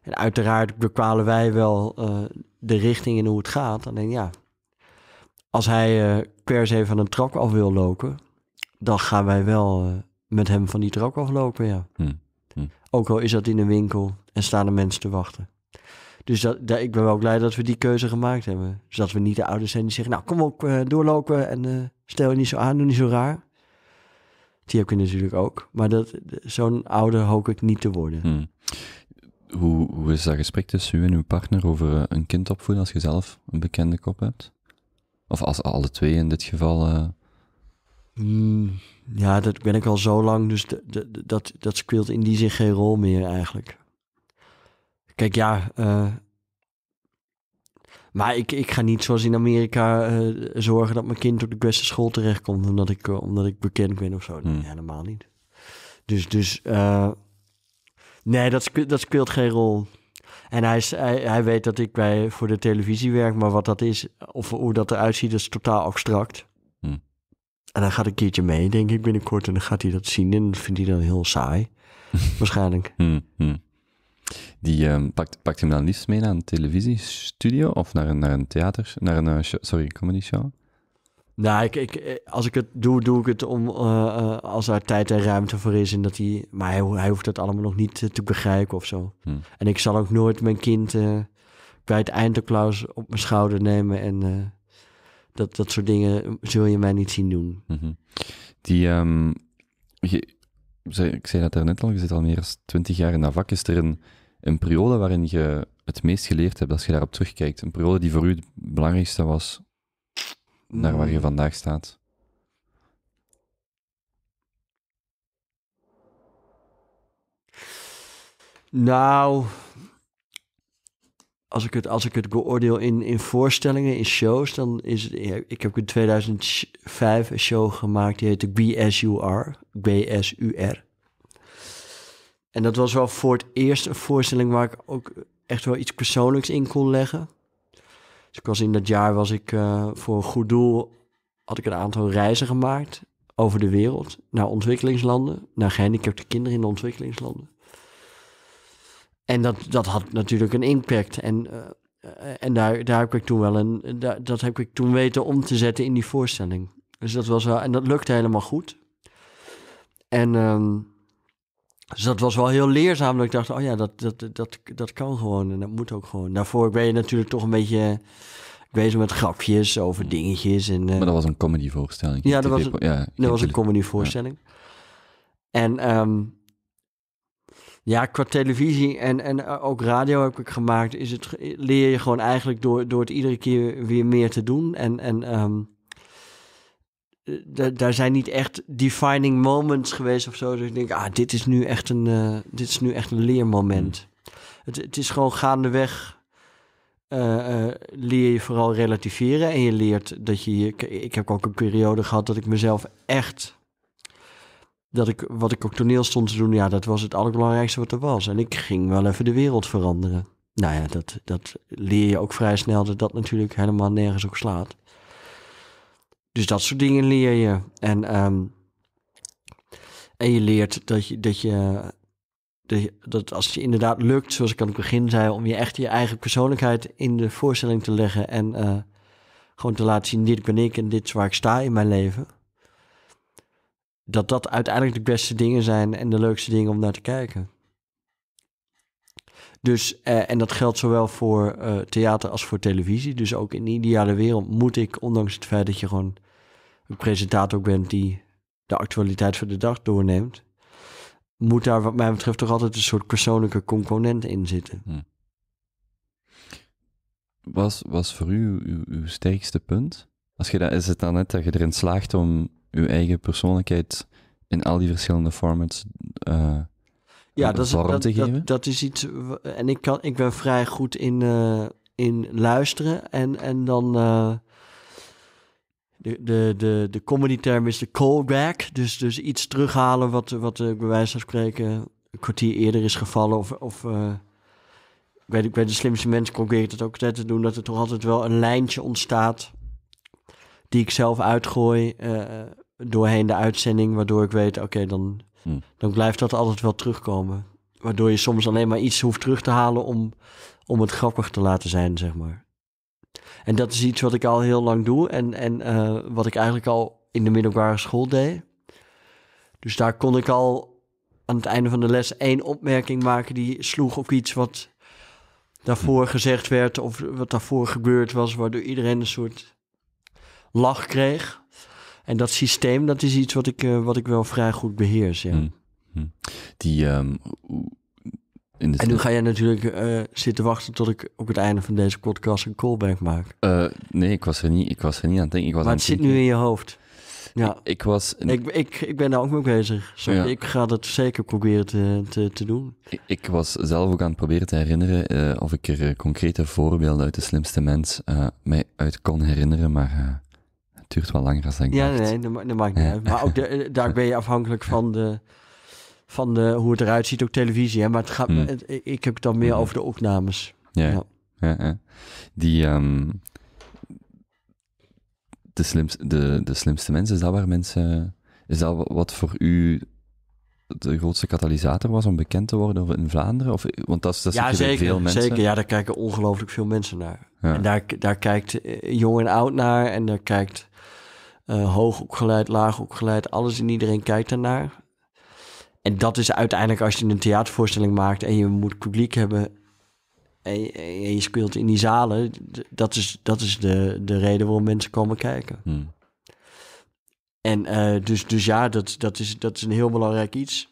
en uiteraard bekwalen wij wel de richting in hoe het gaat. Alleen ja, als hij per se van een trap af wil lopen, dan gaan wij wel met hem van die trak aflopen, ja. Hm. Ook al is dat in een winkel en staan er mensen te wachten. Dus dat, ik ben wel blij dat we die keuze gemaakt hebben. Zodat dus we niet de ouders zijn die zeggen, nou kom ook eh, doorlopen en eh, stel je niet zo aan, doe niet zo raar. Die heb je natuurlijk ook. Maar dat, zo'n ouder hoop ik niet te worden. Hmm. Hoe, hoe is dat gesprek tussen u en uw partner over eh, een kind opvoeden als je zelf een bekende kop hebt? Of als alle twee in dit geval? Hmm. Ja, dat ben ik al zo lang, dus dat, dat speelt in die zin geen rol meer eigenlijk. Kijk, ja. Eh, maar ik, ik ga niet zoals in Amerika eh, zorgen dat mijn kind op de beste school terechtkomt. Omdat ik, eh, omdat ik bekend ben of zo. Hmm. helemaal niet. Dus, dus nee, dat, speelt, dat speelt geen rol. En hij, is, hij, hij weet dat ik bij, voor de televisie werk. Maar wat dat is, of hoe dat eruit ziet, is totaal abstract. En dan gaat een keertje mee, denk ik, binnenkort. En dan gaat hij dat zien en dat vindt hij dan heel saai. waarschijnlijk. Hmm, hmm. Die um, pakt, pakt hem dan liefst mee naar een televisiestudio of naar een, naar een theater, naar een, eh, sorry, comedy show? Nou, ik, ik, eh, als ik het doe, doe ik het om, eh, als daar tijd en ruimte voor is. En dat hij, maar hij, hoeft dat allemaal nog niet te begrijpen of zo. Hmm. En ik zal ook nooit mijn kind bij het eindklaus op mijn schouder nemen en dat, dat soort dingen zul je mij niet zien doen. Mhm. Die, ehm, ik zei dat net al, je zit al meer als twintig jaar in dat vak. Is er een, een periode waarin je het meest geleerd hebt, als je daarop terugkijkt? Een periode die voor u het belangrijkste was, naar waar je mm. vandaag staat? Nou, als ik het, als ik het beoordeel in, in voorstellingen, in shows, dan is het. Ik heb in 2005 een show gemaakt die heette BSUR. BSUR. En dat was wel voor het eerst een voorstelling waar ik ook echt wel iets persoonlijks in kon leggen. Dus ik was in dat jaar was ik eh, voor een goed doel had ik een aantal reizen gemaakt over de wereld naar ontwikkelingslanden, naar gehandicapte kinderen in de ontwikkelingslanden. En dat, dat had natuurlijk een impact. En, eh, eh, en daar, daar heb ik toen wel een. dat heb ik toen weten om te zetten in die voorstelling. Dus dat was wel. En dat lukte helemaal goed. En. Ehm, dus dat was wel heel leerzaam. Dat ik dacht, oh ja, dat, dat, dat, dat kan gewoon en dat moet ook gewoon. Daarvoor ben je natuurlijk toch een beetje bezig met grapjes over dingetjes. En, eh, Maar dat was een comedyvoorstelling. Ja, dat was een, ja, dat was een comedyvoorstelling. En ehm, ja, qua televisie en, en eh, ook radio heb ik gemaakt, is het, leer je gewoon eigenlijk door, door het iedere keer weer meer te doen. En, en um, daar zijn niet echt defining moments geweest of zo. Dus ik denk, ah, dit is nu echt een, eh, dit is nu echt een leermoment. Hmm. Het, het is gewoon gaandeweg. leer je vooral relativeren en je leert dat je. ik heb ook een periode gehad dat ik mezelf echt dat ik, wat ik op toneel stond te doen, ja, dat was het allerbelangrijkste wat er was. En ik ging wel even de wereld veranderen. Nou ja, dat, dat leer je ook vrij snel, dat dat natuurlijk helemaal nergens op slaat. Dus dat soort dingen leer je. En, ehm, en je leert dat je, dat je dat, als het je inderdaad lukt, zoals ik aan het begin zei, om je echt je eigen persoonlijkheid in de voorstelling te leggen en eh, gewoon te laten zien: dit ben ik en dit is waar ik sta in mijn leven dat dat uiteindelijk de beste dingen zijn en de leukste dingen om naar te kijken. Dus, eh, en dat geldt zowel voor eh, theater als voor televisie. Dus ook in de ideale wereld moet ik, ondanks het feit dat je gewoon een presentator bent die de actualiteit van de dag doorneemt, moet daar wat mij betreft toch altijd een soort persoonlijke component in zitten. Hm. Was, was voor u uw, sterkste punt? Als je dat, is het dan net dat je erin slaagt om uw eigen persoonlijkheid in al die verschillende formats uh, ja, dat is, dat, dat, is iets. En ik, kan, ik ben vrij goed in, eh, in luisteren. En, en dan. Eh, de, de, de, de comedy-term is de callback. Dus, dus iets terughalen wat, wat uh, bij wijze van spreken een kwartier eerder is gevallen. Of. of ik weet, ik weet, de slimste mensen probeer ik dat ook altijd te doen. Dat er toch altijd wel een lijntje ontstaat. Die ik zelf uitgooi doorheen de uitzending, waardoor ik weet, oké, dan, hmm. dan blijft dat altijd wel terugkomen. Waardoor je soms alleen maar iets hoeft terug te halen om, om het grappig te laten zijn, zeg maar. En dat is iets wat ik al heel lang doe en, en eh, wat ik eigenlijk al in de middelbare school deed. Dus daar kon ik al aan het einde van de les één opmerking maken die sloeg op iets wat daarvoor gezegd werd of wat daarvoor gebeurd was, waardoor iedereen een soort lach kreeg. En dat systeem, dat is iets wat ik, eh, wat ik wel vrij goed beheers. Ja. Hmm. Hmm. Die, ehm, in en nu ga jij natuurlijk eh, zitten wachten tot ik op het einde van deze podcast een callback maak. Eh, nee, ik was er niet, ik was er niet aan het denken. Ik was maar het zit nu in je hoofd. Ja. Ik, was... Ik, ik, ik ben daar ook mee bezig. Zo, Ik ga dat zeker proberen te, te, te doen. Ik, was zelf ook aan het proberen te herinneren of ik er concrete voorbeelden uit de slimste mens mij uit kon herinneren, maar duurt wel langer dan ik ja, nee, dat, maakt niet uit. Maar ook eh, daar ben je afhankelijk van, de, van de, hoe het eruit ziet op televisie. Hè? Maar het gaat, hmm. ik heb het dan meer hmm. over de opnames. Ja, ja. Die... Ehm, de, slimste, de, de slimste mensen, is dat waar mensen... Is dat wat voor u de grootste katalysator was om bekend te worden in Vlaanderen? Of, want dat, dat ja, zeker, veel mensen. zeker. Ja, daar kijken ongelooflijk veel mensen naar. En daar, daar kijkt eh, jong en oud naar en daar kijkt uh, hoog opgeleid, laag opgeleid, alles en iedereen kijkt daarnaar. En dat is uiteindelijk als je een theatervoorstelling maakt en je moet publiek hebben en je, speelt in die zalen, dat is, dat is de, de reden waarom mensen komen kijken. Hmm. En eh, dus, dus ja, dat, dat, is, dat is een heel belangrijk iets.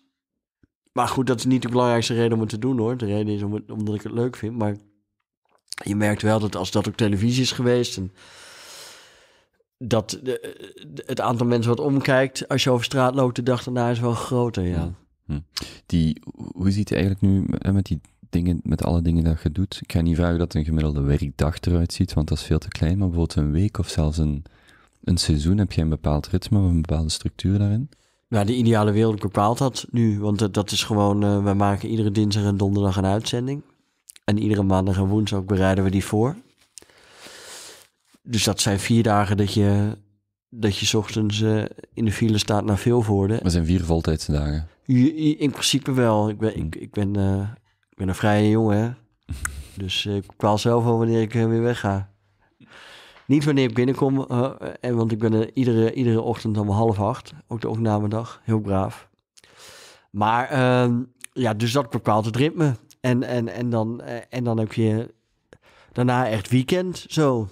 Maar goed, dat is niet de belangrijkste reden om het te doen hoor. De reden is omdat ik het leuk vind. Maar je merkt wel dat als dat op televisie is geweest en dat de, het aantal mensen wat omkijkt als je over straat loopt de dag daarna is wel groter, ja. Hm. Die, hoe ziet het eigenlijk nu eh, met die dingen, met alle dingen dat je doet? Ik ga niet vragen dat een gemiddelde werkdag eruit ziet, want dat is veel te klein, maar bijvoorbeeld een week of zelfs een, een seizoen, heb je een bepaald ritme of een bepaalde structuur daarin? ja nou, de ideale wereld bepaalt dat nu, want dat, is gewoon, uh, eh, wij maken iedere dinsdag en donderdag een uitzending. En iedere maandag en woensdag bereiden we die voor. Dus dat zijn vier dagen dat je, dat je ochtends eh, in de file staat naar Vilvoorde. Dat zijn vier voltijdsdagen. dagen. in principe wel. Ik ben, ik, ben, eh, ik ben een vrije jongen. dus eh, ik kwaal zelf al wanneer ik weer wegga. Niet wanneer ik binnenkom, en want ik ben iedere, iedere ochtend om half acht, ook de opnamedag, heel braaf. Maar ehm, ja, dus dat bepaalt het ritme. En, en, en, dan, en dan heb je daarna echt weekend zo.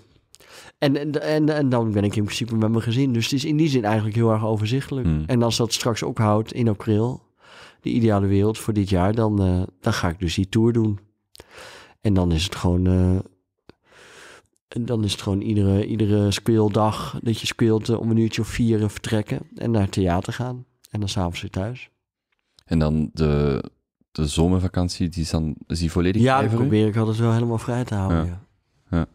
En, en, en, dan ben ik in principe met mijn gezin. Dus het is in die zin eigenlijk heel erg overzichtelijk. Hmm. En als dat straks ophoudt in april, de ideale wereld voor dit jaar, dan, eh, dan ga ik dus die tour doen. En dan is het gewoon. Eh, dan is het gewoon iedere, iedere speeldag dat je speelt eh, om een uurtje of vier vertrekken en naar het theater gaan. En dan s'avonds weer thuis. En dan de, de zomervakantie, die is, dan, is die volledig Ja, dan probeer ik altijd wel helemaal vrij te houden. Ja. ja. ja.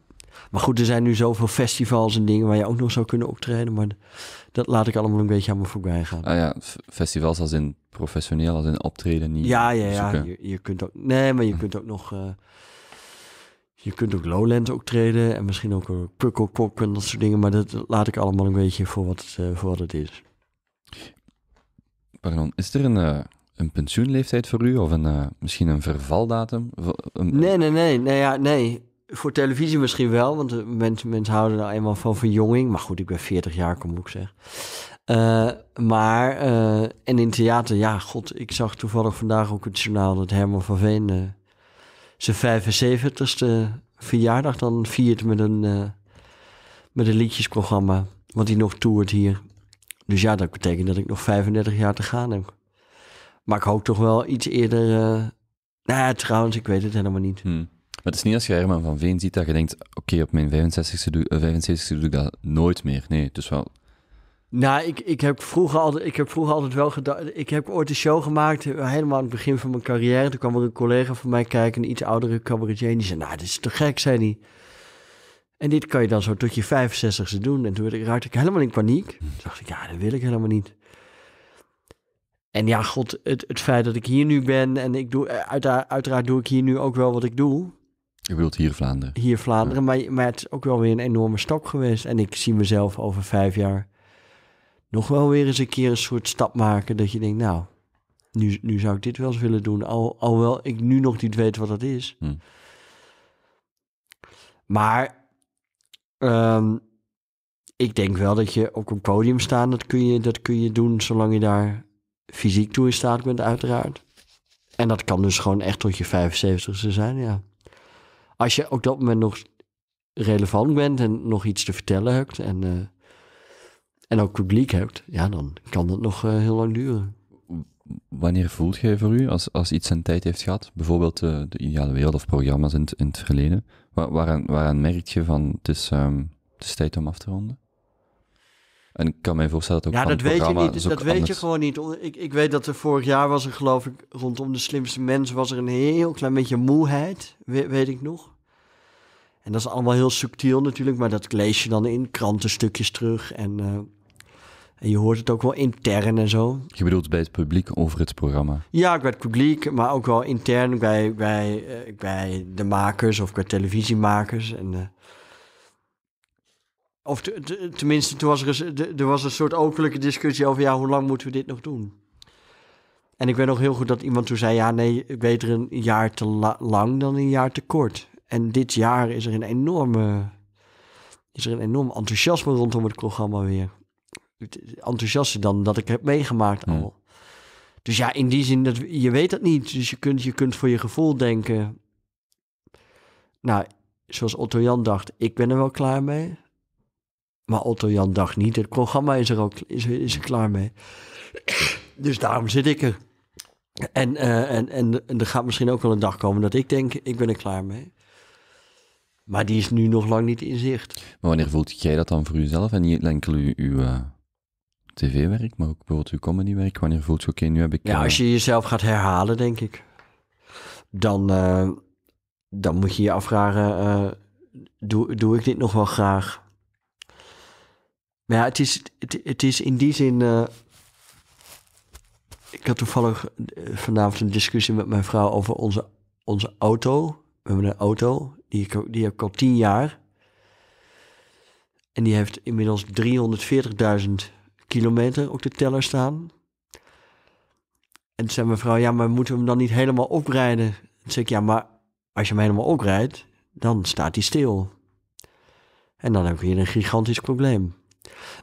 Maar goed, er zijn nu zoveel festivals en dingen waar je ook nog zou kunnen optreden. Maar dat laat ik allemaal een beetje aan me voorbij gaan. Ah ja, festivals als in professioneel, als in optreden niet. Ja, ja, ja. Je, je, kunt ook. Nee, maar je hm. kunt ook nog. Eh, je kunt ook Lowland ook en misschien ook een eh, Pukkelkok en dat soort dingen. Maar dat laat ik allemaal een beetje voor wat, het, eh, voor wat het is. Pardon, is er een, een pensioenleeftijd voor u? Of een, misschien een vervaldatum? Een... Nee, nee, nee. Nee, ja, nee voor televisie misschien wel, want eh, mensen, mensen houden nou eenmaal van verjonging. Maar goed, ik ben 40 jaar, kom ik zeggen. Eh, maar, eh, en in theater, ja, god, ik zag toevallig vandaag ook het journaal dat Herman van Veen zijn 75ste verjaardag dan viert met een, met een liedjesprogramma. Want hij nog toert hier. Dus ja, dat betekent dat ik nog 35 jaar te gaan heb. Maar ik hoop toch wel iets eerder. nou ja, trouwens, ik weet het helemaal niet. Hmm. Maar het is niet als je Herman van Veen ziet dat je denkt, oké, op mijn 65 e doe, uh, doe ik dat nooit meer. Nee, dus wel... Nou, ik, ik, heb vroeger altijd, ik heb vroeger altijd wel gedacht... Ik heb ooit een show gemaakt, eh, helemaal aan het begin van mijn carrière. Toen kwam er een collega van mij kijken, een iets oudere cabaretier. En die zei, nou, dit is te gek, zei hij. En dit kan je dan zo tot je 65 e doen. En toen raakte ik helemaal in paniek. Hm. Toen dacht ik, ja, dat wil ik helemaal niet. En ja, god, het, het feit dat ik hier nu ben en ik doe, eh, uiteraard doe ik hier nu ook wel wat ik doe. Je wilt hier Vlaanderen? Hier Vlaanderen, maar, maar het is ook wel weer een enorme stap geweest. En ik zie mezelf over vijf jaar nog wel weer eens een keer een soort stap maken dat je denkt, nou, nu, nu zou ik dit wel eens willen doen, al, alhoewel ik nu nog niet weet wat dat is. Hm. Maar ehm, ik denk wel dat je op een podium staan, dat kun je, dat kun je doen zolang je daar fysiek toe in staat bent, uiteraard. En dat kan dus gewoon echt tot je 75ste zijn, ja als je op dat moment nog relevant bent en nog iets te vertellen hebt en, eh, en ook publiek hebt, ja, dan kan dat nog eh, heel lang duren. Wanneer voelt jij voor u als, als iets zijn tijd heeft gehad? Bijvoorbeeld eh, de ideale wereld of programma's in, in het verleden. waaraan, waaraan merk je van het is, ehm, het is tijd om af te ronden? En ik kan me voorstellen dat ook ja, dat weet je niet. Dus dat weet je gewoon niet. Ik, ik weet dat er vorig jaar was er geloof ik rondom de slimste mensen was er een heel klein beetje moeheid, weet, ik nog. En dat is allemaal heel subtiel natuurlijk, maar dat lees je dan in krantenstukjes terug en, eh, en je hoort het ook wel intern en zo. Je bedoelt bij het publiek over het programma? Ja, bij het publiek, maar ook wel intern bij, bij, eh, bij de makers of bij televisiemakers en... Eh, of tenminste, toen was er, er was een soort openlijke discussie over... ja, hoe lang moeten we dit nog doen? En ik weet nog heel goed dat iemand toen zei... ja, nee, beter een jaar te lang dan een jaar te kort. En dit jaar is er een enorme... is er een enorm enthousiasme rondom het programma weer. Enthousiaster dan dat ik heb meegemaakt al. Dus ja, in die zin, dat, je weet dat niet. Dus je kunt, je kunt voor je gevoel denken... nou, zoals Otto Jan dacht, ik ben er wel klaar mee... Maar Otto Jan dacht niet, het programma is er ook is, is er klaar mee. Dus daarom zit ik er. Eh, en, en, en, er gaat misschien ook wel een dag komen dat ik denk, ik ben er klaar mee. Maar die is nu nog lang niet in zicht. Maar wanneer voelt jij dat dan voor jezelf en niet enkel uw, uw eh, tv-werk, maar ook bijvoorbeeld uw comedywerk? Wanneer voelt je, oké, nu heb ik... Ja, eh, als je jezelf gaat herhalen, denk ik, dan, dan moet je je afvragen, doe, doe ik dit nog wel graag? Maar nou ja, het is, het, het is in die zin. Eh, ik had toevallig eh, vanavond een discussie met mijn vrouw over onze, onze auto. We hebben een auto, die, die heb ik al tien jaar. En die heeft inmiddels 340.000 kilometer op de teller staan. En toen zei mijn vrouw, ja, maar moeten we hem dan niet helemaal oprijden? Toen zei ik, ja, maar als je hem helemaal oprijdt, dan staat hij stil. En dan heb je hier een gigantisch probleem.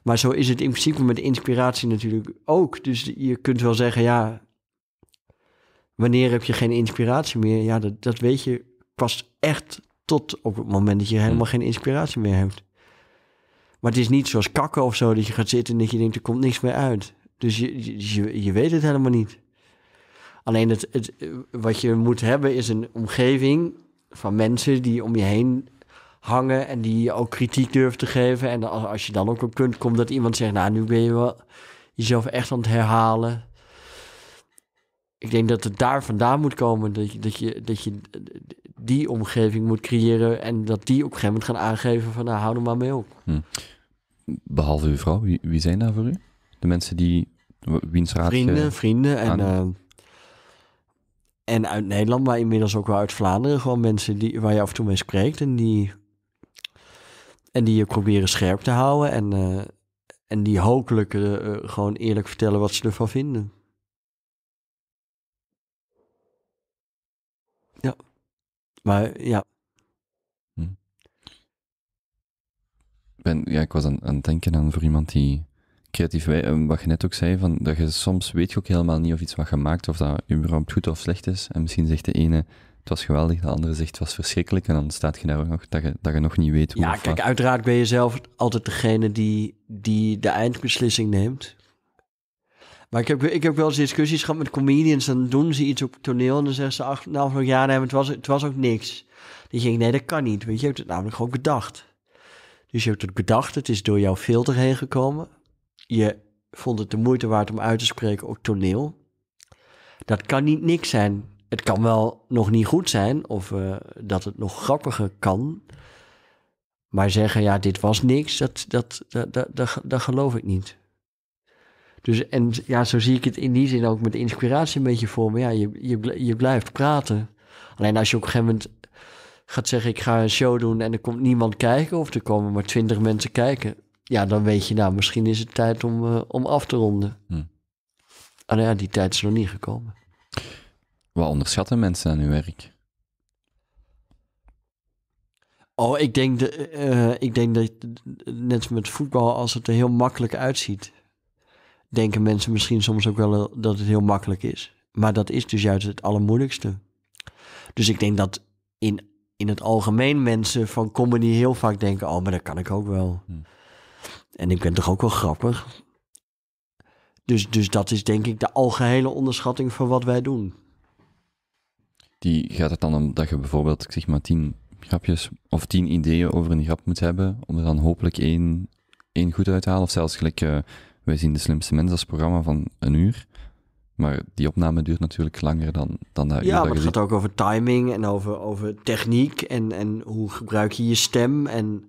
Maar zo is het in principe met inspiratie natuurlijk ook. Dus je kunt wel zeggen, ja, wanneer heb je geen inspiratie meer? Ja, dat, dat weet je pas echt tot op het moment dat je hm. helemaal geen inspiratie meer hebt. Maar het is niet zoals kakken of zo, dat je gaat zitten en dat je denkt, er komt niks meer uit. Dus je, je, je weet het helemaal niet. Alleen het, het, wat je moet hebben is een omgeving van mensen die om je heen hangen en die ook kritiek durft te geven. En als je dan ook op kunt komt dat iemand zegt, nou nu ben je wel jezelf echt aan het herhalen. Ik denk dat het daar vandaan moet komen, dat je, dat je, dat je die omgeving moet creëren en dat die op een gegeven moment gaan aangeven van nou hou er maar mee op. Hm. Behalve uw vrouw, wie, wie, zijn daar voor u? De mensen die, wiens raad Vrienden, vrienden en... Ehm, en uit Nederland, maar inmiddels ook wel uit Vlaanderen. Gewoon mensen die, waar je af en toe mee spreekt en die en die je proberen scherp te houden en, eh, en die hopelijk eh, eh, gewoon eerlijk vertellen wat ze ervan vinden. Ja, maar ja. Hm. Ben, ja ik was aan, het denken aan voor iemand die creatief, wat je net ook zei, van, dat je soms weet je ook helemaal niet of iets wat je of dat überhaupt goed of slecht is. En misschien zegt de ene, het was geweldig, de andere zegt was verschrikkelijk. En dan staat je daar nog, dat je, dat je nog niet weet hoe. Ja, kijk, uiteraard ben je zelf altijd degene die, die de eindbeslissing neemt. Maar ik heb, ik heb wel eens discussies gehad met comedians. Dan doen ze iets op toneel en dan zeggen ze ach, na nou, ja, jaren nee, het was, het was ook niks. Die ging, nee, dat kan niet. Want je hebt het namelijk gewoon bedacht. Dus je hebt het bedacht, het is door jouw filter heen gekomen. Je vond het de moeite waard om uit te spreken op toneel. Dat kan niet niks zijn het kan wel nog niet goed zijn of eh, dat het nog grappiger kan. Maar zeggen, ja, dit was niks, dat, dat, dat, dat, dat, geloof ik niet. Dus en ja, zo zie ik het in die zin ook met inspiratie een beetje voor me. Ja, je, je, je blijft praten. Alleen als je op een gegeven moment gaat zeggen, ik ga een show doen en er komt niemand kijken of er komen maar twintig mensen kijken. Ja, dan weet je, nou, misschien is het tijd om, eh, om af te ronden. Hm. Ah, nou ja, die tijd is nog niet gekomen. Wat onderschatten mensen aan hun werk? Oh, ik denk, de, eh, ik denk dat net met voetbal, als het er heel makkelijk uitziet, denken mensen misschien soms ook wel eh, dat het heel makkelijk is. Maar dat is dus juist het allermoeilijkste. Dus ik denk dat in, in het algemeen mensen van comedy heel vaak denken: oh, maar dat kan ik ook wel. Hm. En ik ben toch ook wel grappig. Dus, dus dat is denk ik de algehele onderschatting van wat wij doen die gaat het dan om dat je bijvoorbeeld, zeg maar, tien grapjes of tien ideeën over een grap moet hebben, om er dan hopelijk één, één goed uit te halen. Of zelfs gelijk, eh, wij zien de slimste mensen als programma van een uur. Maar die opname duurt natuurlijk langer dan, dan dat. Ja, maar het gaat ook over timing en over, over techniek en, en hoe gebruik je je stem en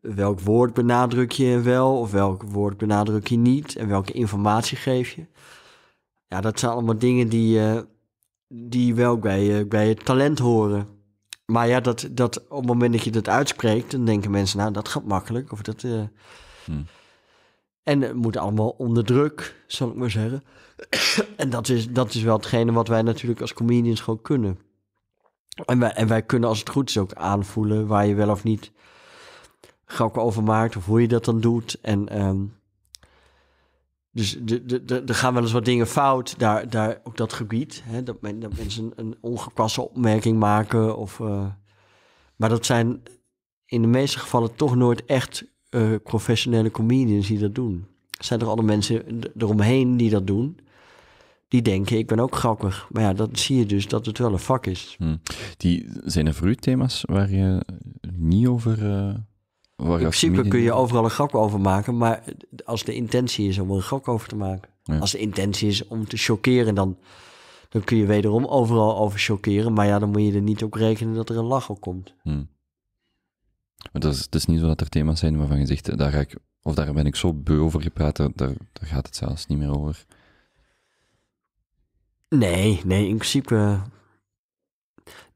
welk woord benadruk je wel of welk woord benadruk je niet en welke informatie geef je. Ja, dat zijn allemaal dingen die je eh, die wel bij, bij het talent horen. Maar ja, dat, dat op het moment dat je dat uitspreekt, dan denken mensen, nou, dat gaat makkelijk. Of dat. Eh, hmm. En het moet allemaal onder druk, zal ik maar zeggen. en dat is, dat is wel hetgene wat wij natuurlijk als comedians gewoon kunnen. En wij, en wij kunnen als het goed is ook aanvoelen waar je wel of niet grap over maakt of hoe je dat dan doet. En ehm, dus er gaan wel eens wat dingen fout daar, daar op dat gebied. Hè? Dat, mensen een, ongepaste opmerking maken. Of, eh, maar dat zijn in de meeste gevallen toch nooit echt eh, professionele comedians die dat doen. Er zijn er alle mensen eromheen die dat doen. Die denken, ik ben ook grappig. Maar ja, dan zie je dus dat het wel een vak is. Hmm. Die, zijn er voor u thema's waar je niet over... Eh, in principe kun je overal een grap over maken, maar als de intentie is om er een grap over te maken. Als de intentie is om te chockeren, dan, dan kun je wederom overal over chockeren. Maar ja, dan moet je er niet op rekenen dat er een lach op komt. Hm. Maar dat is, het is niet zo dat er thema's zijn waarvan je zegt, daar, ga ik, of daar ben ik zo beu over gepraat, daar, daar gaat het zelfs niet meer over. Nee, nee, in principe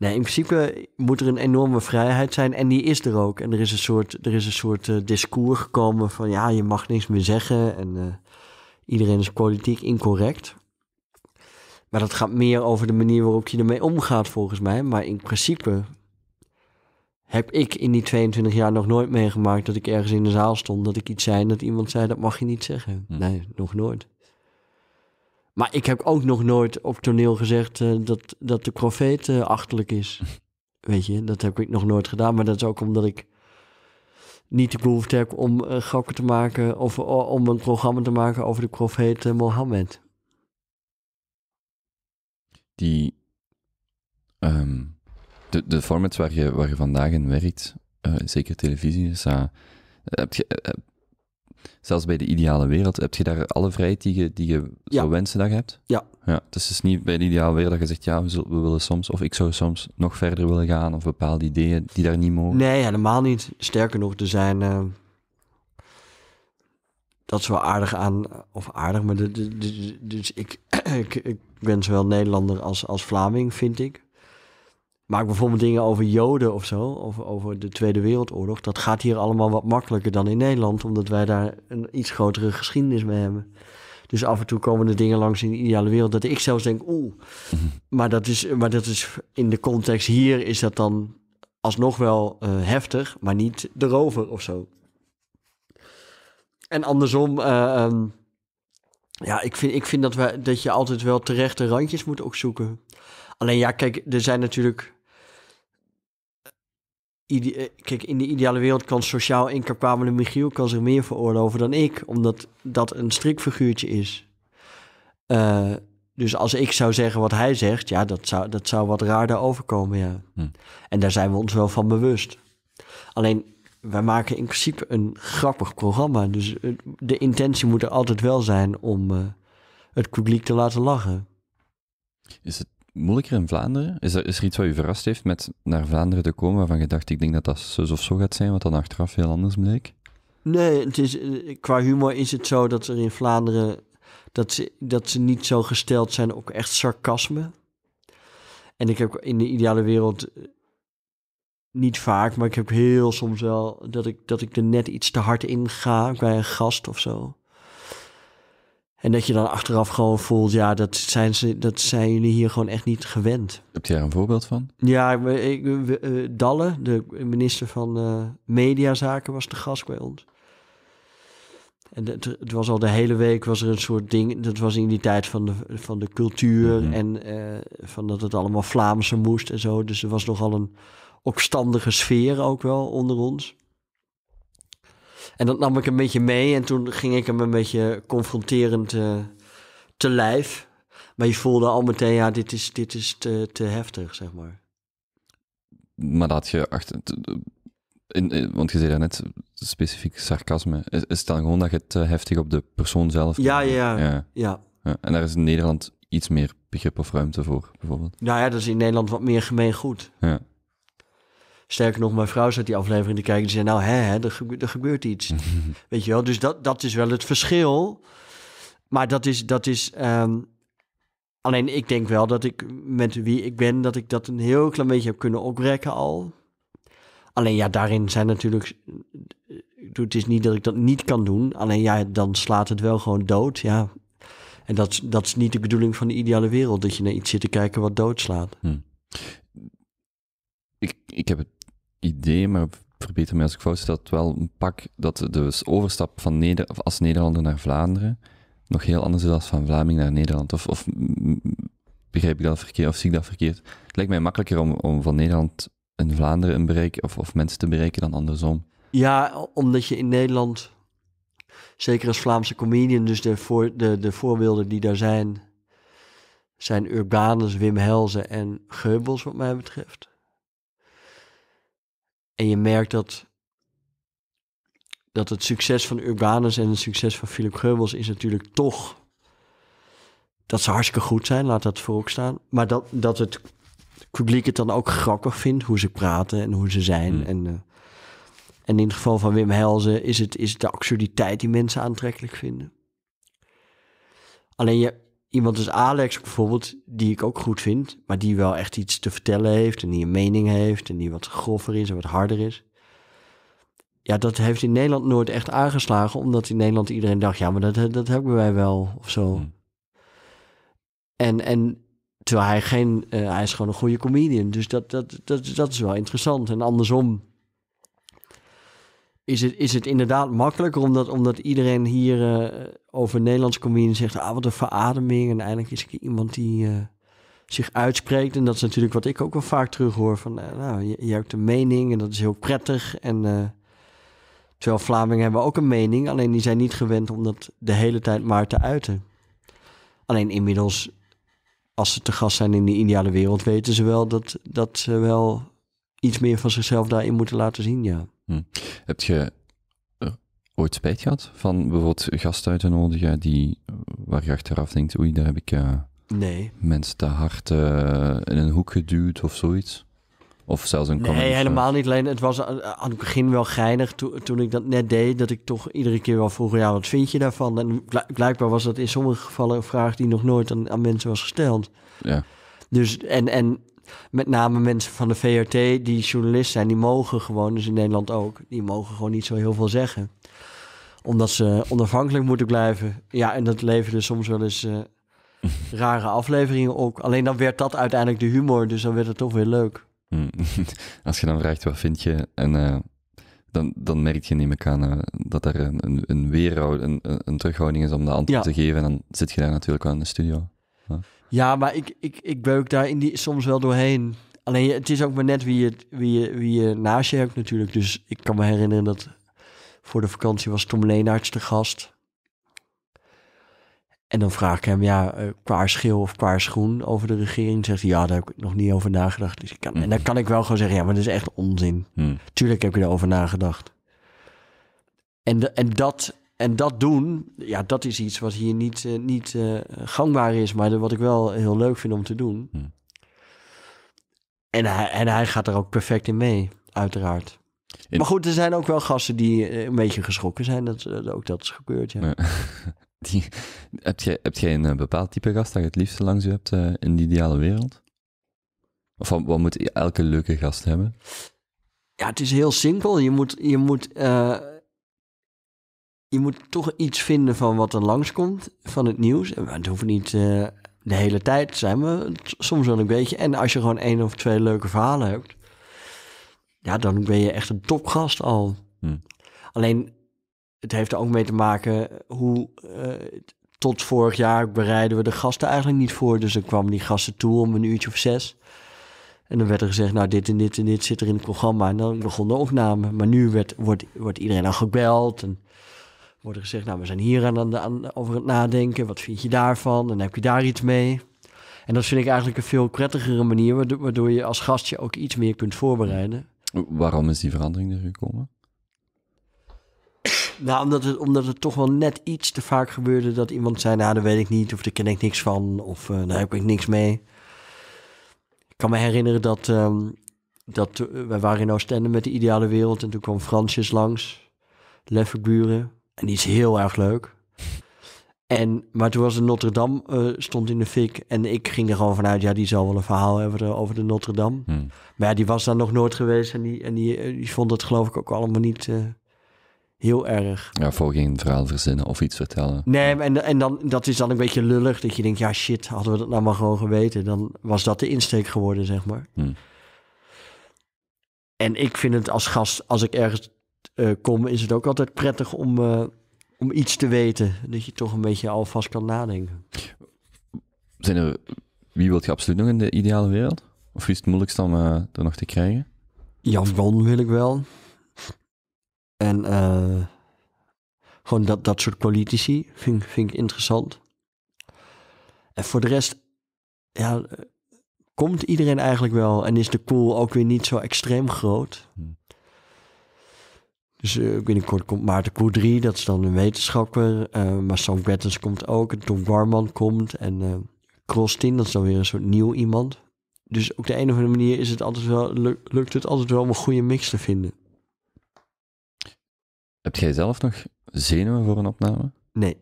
Nee, in principe moet er een enorme vrijheid zijn en die is er ook. En er is een soort, er is een soort eh, discours gekomen van ja, je mag niks meer zeggen en eh, iedereen is politiek incorrect. Maar dat gaat meer over de manier waarop je ermee omgaat volgens mij. Maar in principe heb ik in die 22 jaar nog nooit meegemaakt dat ik ergens in de zaal stond, dat ik iets zei en dat iemand zei dat mag je niet zeggen. Hm. Nee, nog nooit. Maar ik heb ook nog nooit op toneel gezegd eh, dat, dat de profeet uh, achterlijk is. Weet je, dat heb ik nog nooit gedaan. Maar dat is ook omdat ik niet de behoefte heb om uh, grappen te maken of om een programma te maken over de profeet Mohammed. Die, ehm, de, de formats waar je, waar je vandaag in werkt, zeker televisie, is, heb je, zelfs bij de ideale wereld, heb je daar alle vrijheid die je, die je zou wensen dat je hebt? Ja. ja. Dus is niet bij de ideale wereld dat je zegt, ja, we, zullen, we, willen soms, of ik zou soms nog verder willen gaan, of bepaalde ideeën die daar niet mogen. Nee, helemaal niet. Sterker nog, er zijn... Eh, dat is wel aardig aan, of aardig, maar dus ik, ik, ik ben zowel Nederlander als, als Vlaming, vind ik maak bijvoorbeeld dingen over Joden of zo, of over de Tweede Wereldoorlog, dat gaat hier allemaal wat makkelijker dan in Nederland, omdat wij daar een iets grotere geschiedenis mee hebben. Dus af en toe komen er dingen langs in de ideale wereld dat ik zelfs denk, oeh. Mhm. Maar, dat is, maar dat is in de context hier is dat dan alsnog wel eh, heftig, maar niet de rover of zo. En andersom, eh, ehm, ja, ik vind, ik vind dat, we, dat je altijd wel terechte randjes moet ook zoeken. Alleen ja, kijk, er zijn natuurlijk eh, kijk, in de ideale wereld kan sociaal incapabele Michiel kan zich meer veroorloven dan ik, omdat dat een strikfiguurtje is. Eh, dus als ik zou zeggen wat hij zegt, ja, dat zou, dat zou wat raarder overkomen, ja. Hm. En daar zijn we ons wel van bewust. Alleen, wij maken in principe een grappig programma. Dus eh, de intentie moet er altijd wel zijn om het publiek te laten lachen. Is het moeilijker in Vlaanderen? Is er, is er iets wat u verrast heeft met naar Vlaanderen te komen waarvan je dacht, ik denk dat dat zo of zo gaat zijn, wat dan achteraf heel anders bleek? Nee, het is, eh, qua humor is het zo dat er in Vlaanderen, dat ze, dat ze niet zo gesteld zijn op echt sarcasme. En ik heb in de ideale wereld eh, niet vaak, maar ik heb heel soms wel dat ik, dat ik er net iets te hard in ga bij een gast of zo. En dat je dan achteraf gewoon voelt, ja, dat zijn, ze, dat zijn jullie hier gewoon echt niet gewend. Heb je daar een voorbeeld van? Ja, ik, eh, Dalle, de minister van uh, Mediazaken, was de gast bij ons. En het, was al de hele week was er een soort ding. Dat was in die tijd van de, van de cultuur mhm. en eh, van dat het allemaal Vlaamse moest en zo. Dus er was nogal een opstandige sfeer ook wel onder ons. En dat nam ik een beetje mee en toen ging ik hem een beetje confronterend eh, te lijf. Maar je voelde al meteen, ja, dit is, dit is te, te heftig, zeg maar. Maar dat je achter... Eh, eh, in, want je zei net specifiek sarcasme. Is, is, dan gewoon dat je het heftig op de persoon zelf... Ja, ja, ja, ja, ja. En daar is in Nederland iets meer begrip of ruimte voor, bijvoorbeeld. Nou ja, dat is in Nederland wat meer gemeengoed. Ja. Sterker nog, mijn vrouw zat die aflevering te kijken die zei: Nou, hè, hè er, gebeurt iets. Weet je wel, dus dat, dat is wel het verschil. Maar dat is. Dat is ehm, alleen ik denk wel dat ik met wie ik ben, dat ik dat een heel klein beetje heb kunnen oprekken al. Alleen ja, daarin zijn natuurlijk. Eh, het is niet dat ik dat niet kan doen. Alleen ja, dan slaat het wel gewoon dood. Ja. En dat, dat is niet de bedoeling van de ideale wereld. Dat je naar iets zit te kijken wat doodslaat. Hm. Ik, ik heb het idee, maar verbeter mij als ik fout zit, dat wel een pak dat de dus overstap van Neder als Nederlander naar Vlaanderen nog heel anders is dan van Vlaming naar Nederland. Of, of begrijp ik dat verkeerd of zie ik dat verkeerd? Het lijkt mij makkelijker om, om van Nederland in Vlaanderen een bereik of, of mensen te bereiken dan andersom. Ja, omdat je in Nederland, zeker als Vlaamse comedian, dus de, voor, de, de voorbeelden die daar zijn, zijn Urbanus, Wim Helzen en Geubels, wat mij betreft. En je merkt dat, dat het succes van Urbanus en het succes van Philip Geubels is natuurlijk toch dat ze hartstikke goed zijn, laat dat voorop staan. Maar dat, dat het publiek het dan ook grappig vindt, hoe ze praten en hoe ze zijn. Hmm. En, eh, en in het geval van Wim Helzen is het, is het de absurditeit die mensen aantrekkelijk vinden. Alleen je, iemand als Alex bijvoorbeeld, die ik ook goed vind, maar die wel echt iets te vertellen heeft en die een mening heeft en die wat grover is en wat harder is. Ja, dat heeft in Nederland nooit echt aangeslagen, omdat in Nederland iedereen dacht, ja, maar dat, dat hebben wij wel of zo. Hmm. En, en terwijl hij geen, eh, hij is gewoon een goede comedian, dus dat, dat, dat, dat is wel interessant. En andersom is het, is het inderdaad makkelijker omdat, omdat iedereen hier eh, over Nederlands comedian zegt, ah wat een verademing. En eindelijk is er iemand die eh, zich uitspreekt. En dat is natuurlijk wat ik ook wel vaak terug hoor van, eh, nou, je, je, hebt een mening en dat is heel prettig. En terwijl Vlamingen hebben ook een mening, alleen die zijn niet gewend om dat de hele tijd maar te uiten. Alleen inmiddels, als ze te gast zijn in de ideale wereld, weten ze wel dat, dat ze wel iets meer van zichzelf daarin moeten laten zien, ja. Hm. Heb je eh, ooit spijt gehad van bijvoorbeeld gasten uit te nodigen die, waar je achteraf denkt, oei, daar heb ik eh, nee. mensen te hard eh, in een hoek geduwd of zoiets? Of zelfs een comment? Nee, helemaal niet. Alleen het was aan het begin wel geinig toen ik dat net deed, dat ik toch iedere keer wel vroeg, ja, wat vind je daarvan? En blijkbaar was dat in sommige gevallen een vraag die nog nooit aan, aan mensen was gesteld. Ja. Dus, en, en met name mensen van de VRT die journalist zijn, die mogen gewoon, dus in Nederland ook, die mogen gewoon niet zo heel veel zeggen. Omdat ze onafhankelijk moeten blijven. Ja, en dat leverde soms wel eens eh, rare afleveringen op. Alleen dan werd dat uiteindelijk de humor, dus dan werd het toch weer leuk. Hmm. Als je dan vraagt wat vind je, en eh, dan, dan merk je, niet ik aan, eh, dat er een, een, een weerhoud, een, een terughouding is om de antwoord te geven. En dan zit je daar natuurlijk wel in de studio. Ja, maar ik, ik, ik beuk daar in die, soms wel doorheen. Alleen het is ook maar net wie je, wie je, wie je naast je hebt natuurlijk. Dus ik kan me herinneren dat voor de vakantie was Tom Leenaerts de gast. En dan vraag ik hem, ja, eh, qua schil of qua schoen over de regering. Zegt hij, ja, daar heb ik nog niet over nagedacht. Dus ik En dan mhm. kan ik wel gewoon zeggen, ja, maar dat is echt onzin. Hmm. Tuurlijk heb ik erover nagedacht. En, de, en dat en dat doen, ja, dat is iets wat hier niet, eh, niet eh, gangbaar is, maar wat ik wel heel leuk vind om te doen. Hm. En, hij, en hij gaat er ook perfect in mee, uiteraard. Maar goed, er zijn ook wel gasten die eh, een beetje geschrokken zijn. Dat, ook dat is gebeurd, ja. Die, heb, jij, heb jij een bepaald type gast dat je het liefst langs je hebt in de ideale wereld? Of wat, wat, moet elke leuke gast hebben? Ja, het is heel simpel. Je moet, je moet je moet toch iets vinden van wat er langskomt van het nieuws. En het hoeft niet eh, de hele tijd te zijn, maar soms wel een beetje. En als je gewoon één of twee leuke verhalen hebt, ja, dan ben je echt een topgast al. Hmm. Alleen, het heeft er ook mee te maken hoe. Eh, tot vorig jaar bereiden we de gasten eigenlijk niet voor. Dus dan kwamen die gasten toe om een uurtje of zes. En dan werd er gezegd, nou dit en dit en dit zit er in het programma. En dan begon de opname. Maar nu werd, wordt, wordt iedereen al gebeld. En wordt er gezegd, nou, we zijn hier aan, aan, over het nadenken. Wat vind je daarvan? En heb je daar iets mee? En dat vind ik eigenlijk een veel prettigere manier, waardoor je als gastje ook iets meer kunt voorbereiden. Waarom is die verandering er gekomen? Nou, omdat het, omdat het toch wel net iets te vaak gebeurde dat iemand zei, nou, daar weet ik niet, of daar ken ik niks van, of eh, daar heb ik niks mee. Ik kan me herinneren dat, um, dat eh, wij waren in Oostende met de ideale wereld en toen kwam Fransjes langs, Lefferburen. En die is heel erg leuk. En, maar toen was de Notre Dame eh, stond in de fik. En ik ging er gewoon vanuit, ja, die zal wel een verhaal hebben over de Notre Dame. Hmm. Maar ja, die was daar nog nooit geweest. En die, en die, eh, die vond het geloof ik ook allemaal niet eh, heel erg. Ja, voor geen verhaal verzinnen of iets vertellen. Nee, en, en dan, dat is dan een beetje lullig. Dat je denkt, ja shit, hadden we dat nou maar gewoon geweten. Dan was dat de insteek geworden, zeg maar. Hmm. En ik vind het als gast, als ik ergens uh, kom, is het ook altijd prettig om, eh, om iets te weten. Dat je toch een beetje alvast kan nadenken. Zijn wie wilt je absoluut nog in de ideale wereld? Of is het moeilijkst om uh, er nog te krijgen? Jan Bon wil ik wel. En gewoon dat, dat soort politici vind, vind ik interessant. En voor de rest, ja, komt iedereen eigenlijk wel en is de pool ook weer niet zo extreem groot. Hm. Dus binnenkort eh, komt Maarten Koudry, dat is dan een wetenschapper. Eh, maar Sam Bettens komt ook. En Tom Warman komt. En eh, Krostin, dat is dan weer een soort nieuw iemand. Dus op de een of andere manier is het altijd wel, lukt het altijd wel om een goede mix te vinden. Heb jij zelf nog zenuwen voor een opname? Nee.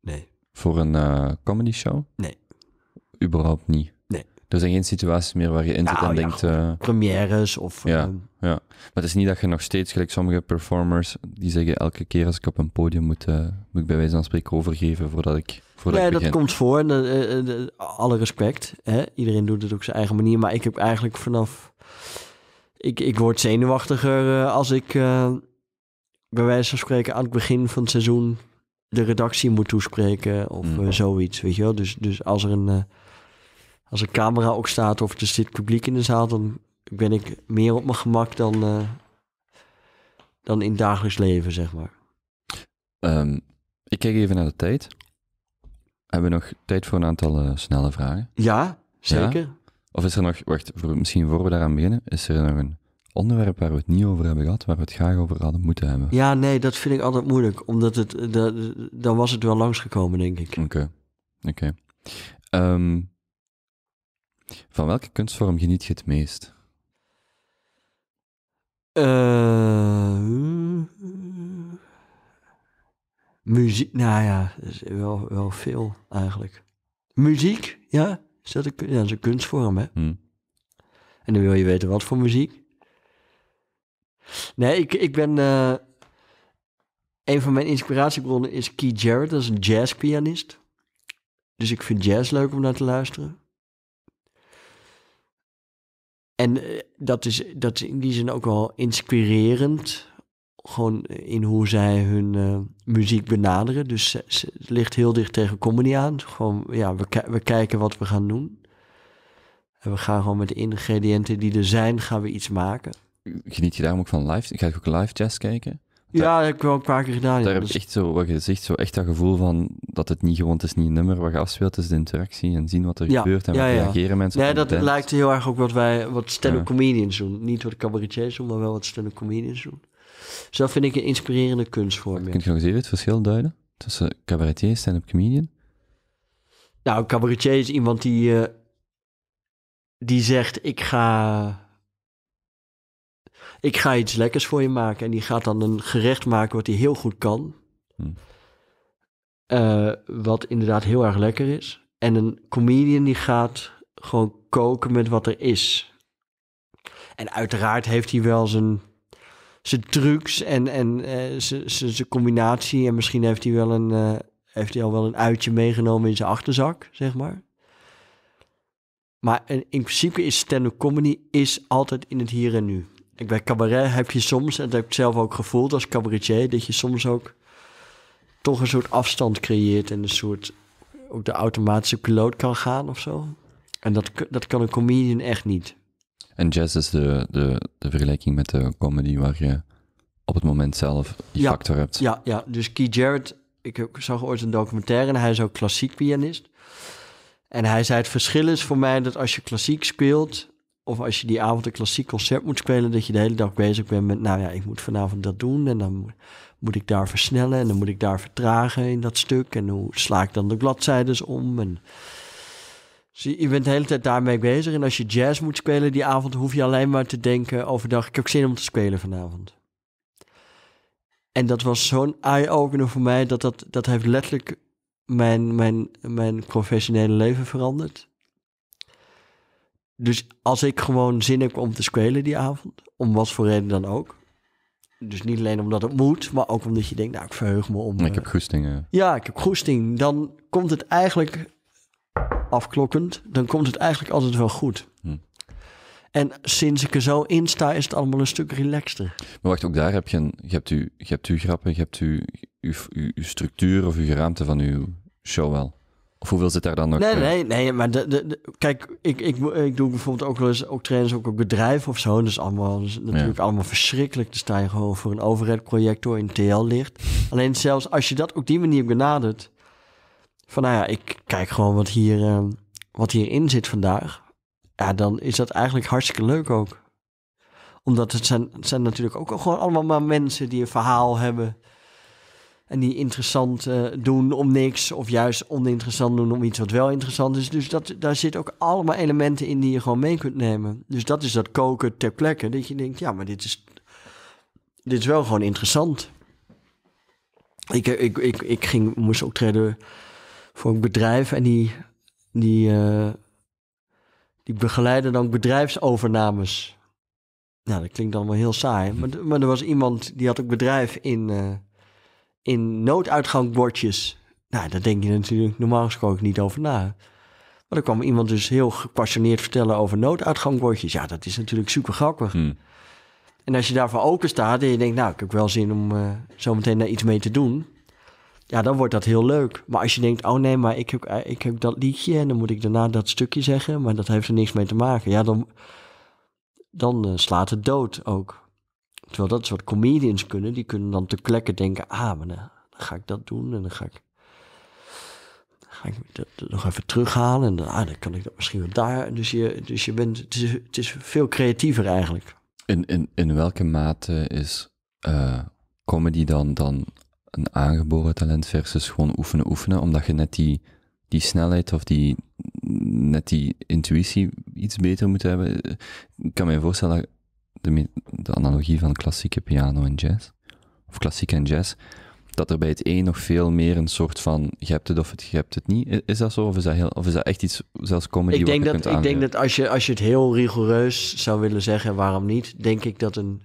Nee. Voor een comedy show? Nee. Überhaupt niet er zijn geen situaties meer waar je in zit nou, en denkt... Uh, premières of... Ja, eh, ja, maar het is niet dat je nog steeds, gelijk sommige performers, die zeggen elke keer als ik op een podium moet, eh, moet ik bij wijze van spreken overgeven voordat ik voordat Ja, dat komt voor. En, alle respect. Hè? Iedereen doet het op zijn eigen manier. Maar ik heb eigenlijk vanaf... Ik, ik word zenuwachtiger als ik bij wijze van spreken aan het begin van het seizoen de redactie moet toespreken of mm. zoiets, weet je wel. Dus, dus als er een als een camera ook staat of er zit publiek in de zaal, dan ben ik meer op mijn gemak dan, eh, dan in het dagelijks leven, zeg maar. Ehm, ik kijk even naar de tijd. Hebben we nog tijd voor een aantal eh, snelle vragen? Ja, zeker. Of is er nog, wacht, misschien voor we daaraan beginnen, is er nog een onderwerp waar we het niet over hebben gehad, waar we het graag over hadden moeten hebben? Ja, nee, dat vind ik altijd moeilijk, omdat het, dat, eh, dan was het wel langsgekomen, denk ik. Oké, oké. Ehm, van welke kunstvorm geniet je het meest? Eh, muziek, nou ja, wel, wel veel eigenlijk. Muziek, ja, is dat, een, ja, dat is een kunstvorm, hè? Hmm. En dan wil je weten wat voor muziek. Nee, ik, ik ben... Eh, een van mijn inspiratiebronnen is Keith Jarrett, dat is een jazzpianist. Dus ik vind jazz leuk om naar te luisteren. En eh, dat, is, dat in die zin ook wel inspirerend. Gewoon in hoe zij hun eh, muziek benaderen. Dus het ligt heel dicht tegen comedy aan. Gewoon, ja, we, we kijken wat we gaan doen. En we gaan gewoon met de ingrediënten die er zijn, gaan we iets maken. Geniet je daarom ook van live? Ga je ook live jazz kijken? Ja, dat heb ik wel een paar keer gedaan. Daar heb je dus- echt zo, wat je zegt, zo echt dat gevoel van dat het niet gewoon het is, niet een nummer wat je afspeelt, het is de interactie en zien wat er gebeurt en ja, wat reageren mensen Nee, dat lijkt heel erg ook wat wij, wat stand-up comedians doen. Niet wat cabaretiers doen, maar wel wat stand-up comedians doen. Dus dat vind ik een inspirerende kunstvorm. Kun je nog eens even het verschil duiden tussen cabaretier en stand-up comedian? Nou, een cabaretier is iemand die, eh, die zegt, ik ga ik ga iets lekkers voor je maken. En die gaat dan een gerecht maken wat hij heel goed kan. Hm. wat inderdaad heel erg lekker is. En een comedian die gaat gewoon koken met wat er is. En uiteraard heeft hij wel zijn, zijn trucs en, en uh, eh, zijn, zijn, combinatie. En misschien heeft hij, wel een, eh, heeft hij al wel een uitje meegenomen in zijn achterzak, zeg maar. Maar in principe is stand-up comedy is altijd in het hier en nu ik bij cabaret heb je soms, en dat heb ik zelf ook gevoeld als cabaretier, dat je soms ook toch een soort afstand creëert en een soort ook de automatische piloot kan gaan of zo. En dat, dat kan een comedian echt niet. En jazz is de, de, de vergelijking met de comedy waar je op het moment zelf die factor hebt. Ja, ja, dus Key Jarrett, ik zag ooit een documentaire en hij is ook klassiek pianist. En hij zei: Het verschil is voor mij dat als je klassiek speelt, of als je die avond een klassiek concert moet spelen, dat je de hele dag bezig bent met, nou ja, ik moet vanavond dat doen en dan moet ik daar versnellen en dan moet ik daar vertragen in dat stuk en hoe sla ik dan de bladzijdes om en je bent de hele tijd daarmee bezig. En als je jazz moet spelen die avond, hoef je alleen maar te denken overdag, ik heb zin om te spelen vanavond. En dat was zo'n eye-opener voor mij, dat, dat, dat heeft letterlijk mijn, mijn, mijn professionele leven veranderd. Dus als ik gewoon zin heb om te spelen die avond, om wat voor reden dan ook. Dus niet alleen omdat het moet, maar ook omdat je denkt, nou, ik verheug me om... Ik heb eh, groesting. Eh. Ja, ik heb goesting. Dan komt het eigenlijk, afklokkend, dan komt het eigenlijk altijd wel goed. Hm. En sinds ik er zo in sta, is het allemaal een stuk relaxter. Maar wacht, ook daar heb je, een, je, hebt, u, je hebt uw grappen, je hebt uw, uw, uw, uw structuur of uw geraamte van uw show wel hoeveel zit daar dan nog? Nee, eh? nee, nee. Maar de, kijk, ik, ik, ik doe bijvoorbeeld ook wel eens ook trainers, ook op bedrijven of zo. is dus allemaal, dus natuurlijk allemaal verschrikkelijk. te stijgen gewoon voor een overheadprojector in TL ligt. Alleen zelfs als je dat op die manier benadert. Van nou ja, ik kijk gewoon wat, hier, uh, wat hierin zit vandaag. Ja, dan is dat eigenlijk hartstikke leuk ook. Omdat het zijn, het zijn natuurlijk ook gewoon allemaal maar mensen die een verhaal hebben en die interessant eh, doen om niks. Of juist oninteressant doen om iets wat wel interessant is. Dus dat, daar zitten ook allemaal elementen in die je gewoon mee kunt nemen. Dus dat is dat koken ter plekke. Dat je denkt, ja, maar dit is, dit is wel gewoon interessant. Ik, eh, ik, ik, ik ging, moest optreden voor een bedrijf. En die, die, eh, die begeleiden dan bedrijfsovernames. Nou, dat klinkt dan wel heel saai. Maar, maar er was iemand die had ook bedrijf in in nooduitgangbordjes. Nou, daar denk je natuurlijk normaal gesproken niet over na. Maar er kwam iemand dus heel gepassioneerd vertellen over nooduitgangbordjes. Ja, dat is natuurlijk super grappig. Hmm. En als je daarvoor open staat en je denkt, nou, ik heb wel zin om uh, eh, zo meteen daar iets mee te doen. Ja, dan wordt dat heel leuk. Maar als je denkt, oh nee, maar ik heb, eh, ik heb dat liedje en dan moet ik daarna dat stukje zeggen, maar dat heeft er niks mee te maken. Ja, dan, dan eh, slaat het dood ook. Terwijl dat soort comedians kunnen, die kunnen dan te klekken denken, ah, nou, dan ga ik dat doen en dan ga ik, dan ga ik dat nog even terughalen en dan, ah, dan kan ik dat misschien wel daar. Dus je, dus je bent, het is, veel creatiever eigenlijk. In, in, in welke mate is eh, comedy dan, dan een aangeboren talent versus gewoon oefenen, oefenen, omdat je net die, die snelheid of die, net die intuïtie iets beter moet hebben? Ik kan me voorstellen dat de, analogie van klassieke piano en jazz, of klassiek en jazz, dat er bij het een nog veel meer een soort van je hebt het of het, je hebt het niet. Is dat zo? Of is dat, heel, of is dat echt iets, zelfs comedy ik denk dat, Ik denk dat als je, als je het heel rigoureus zou willen zeggen, waarom niet, denk ik dat een,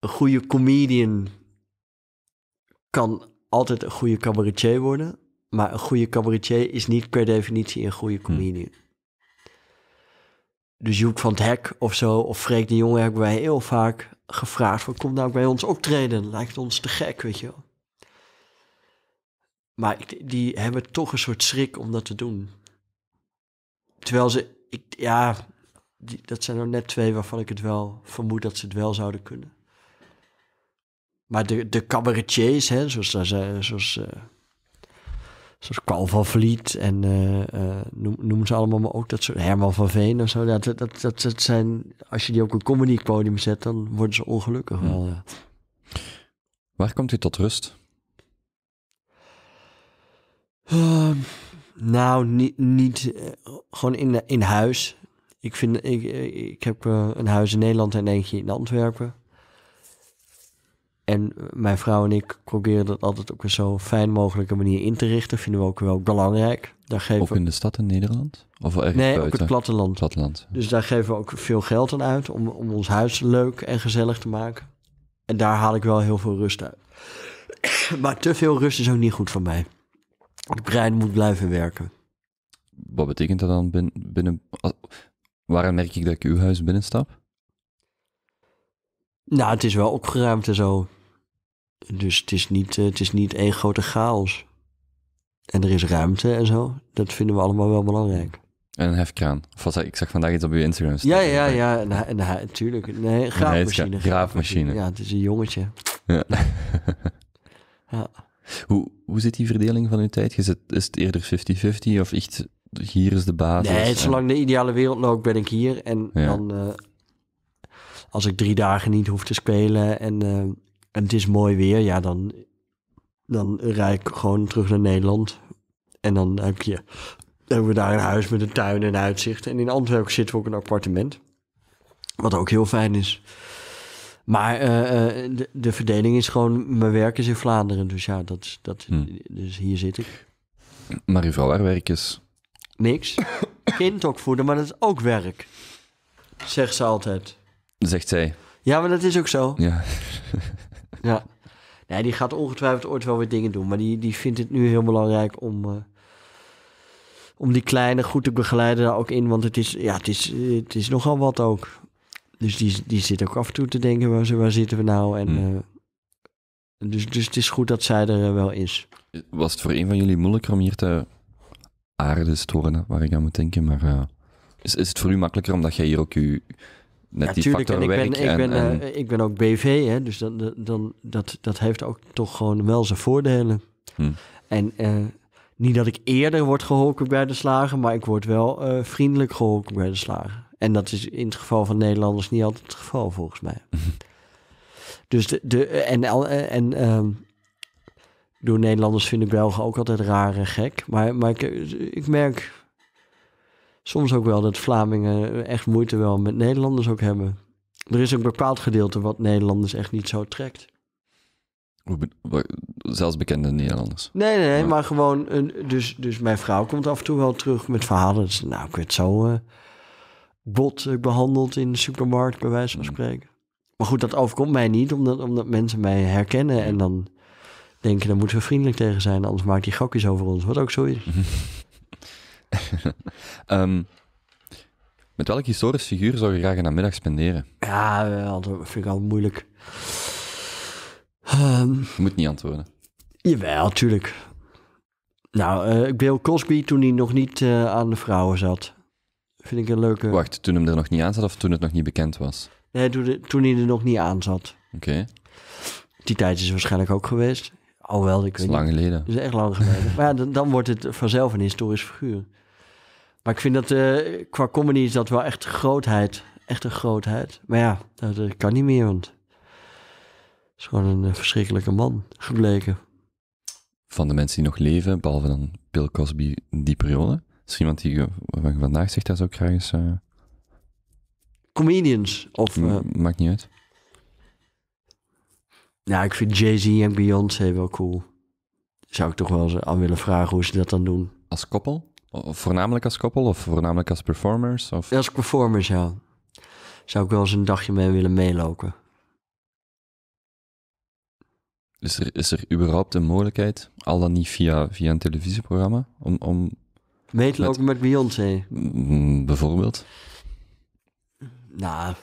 een goede comedian kan altijd een goede cabaretier worden. Maar een goede cabaretier is niet per definitie een goede hm. comedian. Dus Joek van het Hek of zo, of Freek de Jonge hebben wij heel vaak gevraagd: van, kom nou bij ons optreden, lijkt ons te gek, weet je wel. Maar die hebben toch een soort schrik om dat te doen. Terwijl ze, ik, ja, die, dat zijn er nou net twee waarvan ik het wel vermoed dat ze het wel zouden kunnen. Maar de, de cabaretiers, hè, zoals, zoals uh, zoals Carl van Vliet en uh, noem, ze allemaal maar ook dat soort Herman van Veen of zo. Dat, dat, dat, dat zijn, als je die op een comedy podium zet, dan worden ze ongelukkig wel. Ja. Waar komt u tot rust? Ehm, nou, niet, niet eh, gewoon in, in huis. Ik, vind, ik, ik heb een huis in Nederland en eentje in Antwerpen. En eh, mijn vrouw en ik proberen dat altijd op een zo fijn mogelijke manier in te richten. Vinden we ook wel belangrijk. Daar geven ook in de stad in Nederland? Of ergens nee, buiten? ook het platteland. platteland. Dus daar geven we ook veel geld aan uit om, om ons huis leuk en gezellig te maken. En daar haal ik wel heel veel rust uit. maar te veel rust is ook niet goed voor mij. Het brein moet blijven werken. Wat betekent dat dan binnen... binnen waarom merk ik dat ik uw huis binnenstap? Nou, het is wel opgeruimd en zo. Dus het is niet, eh, het is niet één grote chaos. En er is ruimte en zo. Dat vinden we allemaal wel belangrijk. En een hefkraan. Of ik zag vandaag iets op uw Instagram staan. Ja, ja, ja. Natuurlijk. Nou, nou, nee, graafmachine. graafmachine. Ja, het is een jongetje. Ja. ja. Hoe, hoe zit die verdeling van uw tijd? Is het, is het eerder 50-50 of echt hier is de basis? Nee, zolang de ideale wereld loopt ben ik hier. En dan... Eh, als ik drie dagen niet hoef te spelen en... Eh, en het is mooi weer, ja, dan, dan rij ik gewoon terug naar Nederland. En dan heb je, hebben we daar een huis met een tuin en uitzicht. En in Antwerpen zitten we ook een appartement. Wat ook heel fijn is. Maar eh, eh, de, de, verdeling is gewoon, mijn werk is in Vlaanderen. Dus ja, dat, dat, hm. dus hier zit ik. Maar je vrouw, werk is? Niks. Kind voeden, maar dat is ook werk. Zegt ze altijd. Zegt zij. Ja, maar dat is ook zo. Ja. Ja. Nee, die gaat ongetwijfeld ooit wel weer dingen doen. Maar die, die vindt het nu heel belangrijk om, eh, om die kleine goed te begeleiden daar ook in. Want het is, ja, het is, het is nogal wat ook. Dus die, die zit ook af en toe te denken, waar, waar zitten we nou? En, hmm. eh, dus, dus het is goed dat zij er eh, wel is. Was het voor een van jullie moeilijker om hier te aarde te horen, waar ik aan moet denken? Maar is, is het voor u makkelijker omdat jij hier ook je net en ik ben, Ik ben, eh, ik ben ook BV, hè, dus dan, dan, dat, dat heeft ook toch gewoon wel zijn voordelen. Hm. En eh, niet dat ik eerder word geholpen bij de slagen, maar ik word wel eh, vriendelijk geholpen bij de slagen. En dat is in het geval van Nederlanders niet altijd het geval, volgens mij. dus de, de en, en, en ehm, door Nederlanders vinden Belgen ook altijd raar en gek. Maar, maar ik, ik merk soms ook wel dat Vlamingen echt moeite wel met Nederlanders ook hebben. Er is een bepaald gedeelte wat Nederlanders echt niet zo trekt. Zelfs bekende Nederlanders. Nee, nee, nee maar gewoon. Dus, dus mijn vrouw komt af en toe wel terug met verhalen. Dat ze, nou, ik werd zo eh, bot eh, behandeld in de supermarkt, bij wijze van mm. spreken. Maar goed, dat overkomt mij niet, omdat, omdat mensen mij herkennen en mm. dan denken: dan moeten we vriendelijk tegen zijn, anders maakt die gokjes over ons. Wat ook zo is. Ehm, met welk historisch figuur zou je graag een namiddag spenderen? Ja, dat vind ik al moeilijk. Ehm, je moet niet antwoorden. Jawel, tuurlijk. Nou, uh, eh, Bill Cosby toen hij nog niet eh, aan de vrouwen zat. Vind ik een leuke... Wacht, toen hem er nog niet aan zat of toen het nog niet bekend was? Nee, toen, toen hij er nog niet aan zat. Oké. Die tijd is waarschijnlijk ook geweest. Alhoewel, ik weet Dat is lang geleden. Dat is echt lang geleden. maar ja, dan, dan wordt het vanzelf een historisch figuur. Maar ik vind dat eh, qua comedy is dat wel echt grootheid. Echt een grootheid. Maar ja, dat, eh, kan niet meer, want het is gewoon een eh, verschrikkelijke man gebleken. Van de mensen die nog leven, behalve dan Bill Cosby, die periode. Is er iemand die vandaag zegt, dat ze ook graag eens... Comedians, of... maakt niet uit. Ja, ik vind Jay-Z en Beyoncé wel cool. Zou ik toch wel aan willen vragen hoe ze dat dan doen. Als koppel? Voornamelijk als koppel of voornamelijk als performers? Of? Als performers, ja. Zou ik wel eens een dagje mee willen meelopen. Is er, is er überhaupt een mogelijkheid, al dan niet via, via een televisieprogramma, om... om Meetlopen met, met Beyoncé? Mm, bijvoorbeeld? Nou,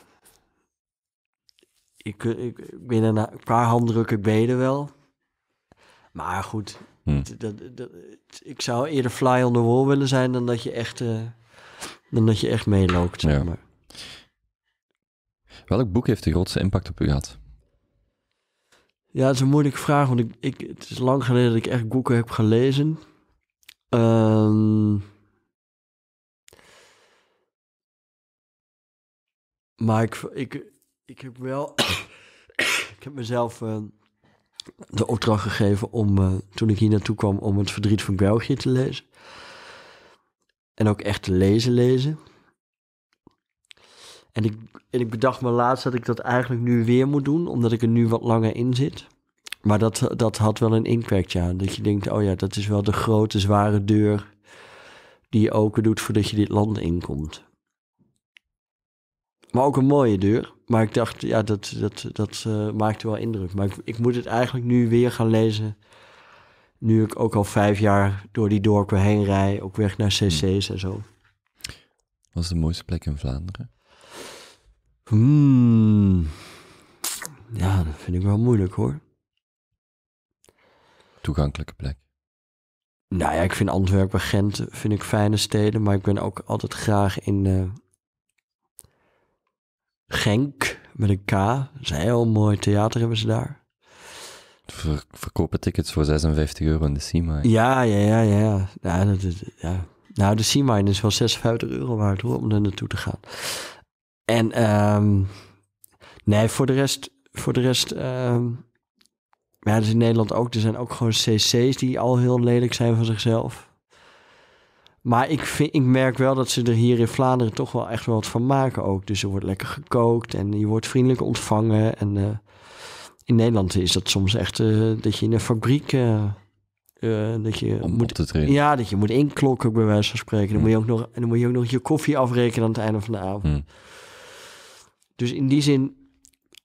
ik, ik, ik ben een paar handdrukken beden wel. Maar goed, Hmm. Dat, dat, ik zou eerder fly on the wall willen zijn dan dat je echt, uh, dan dat je echt meeloopt. Ja. Maar. Welk boek heeft de grootste impact op u gehad? Ja, dat is een moeilijke vraag, want ik, ik, het is lang geleden dat ik echt boeken heb gelezen. Ehm, maar ik, ik, ik heb wel. ik heb mezelf. Eh, de opdracht gegeven om, eh, toen ik hier naartoe kwam, om het verdriet van België te lezen. En ook echt te lezen, lezen. En ik, en ik bedacht me laatst dat ik dat eigenlijk nu weer moet doen, omdat ik er nu wat langer in zit. Maar dat, dat had wel een impact, ja. Dat je denkt, oh ja, dat is wel de grote, zware deur die je open doet voordat je dit land inkomt. Maar ook een mooie deur maar ik dacht, ja, dat, dat, dat eh, maakte wel indruk. Maar ik, ik, moet het eigenlijk nu weer gaan lezen. Nu ik ook al vijf jaar door die dorpen heen rij, op weg naar hmm. cc's en zo. Wat is de mooiste plek in Vlaanderen? Hmm. Ja, dat vind ik wel moeilijk hoor. Toegankelijke plek. Nou ja, ik vind Antwerpen, Gent, vind ik fijne steden, maar ik ben ook altijd graag in, eh, Genk, met een K. Dat is een heel mooi theater hebben ze daar. verkopen tickets voor 56 euro in de Sima. Ja, ja, ja, ja. ja, ja. Nou, de Sima is wel 56 euro waard hoor, om er naartoe te gaan. En um, nee, voor de rest, voor de rest ehm, ja, dat is in Nederland ook. Er zijn ook gewoon cc's die al heel lelijk zijn van zichzelf. Maar ik, vind, ik merk wel dat ze er hier in Vlaanderen toch wel echt wel wat van maken ook. Dus er wordt lekker gekookt en je wordt vriendelijk ontvangen. En eh, in Nederland is dat soms echt eh, dat je in een fabriek... Eh, dat je Om moet, te trainen. Ja, dat je moet inklokken bij wijze van spreken. Dan, hmm. moet je ook nog, dan moet je ook nog je koffie afrekenen aan het einde van de avond. Hmm. Dus in die zin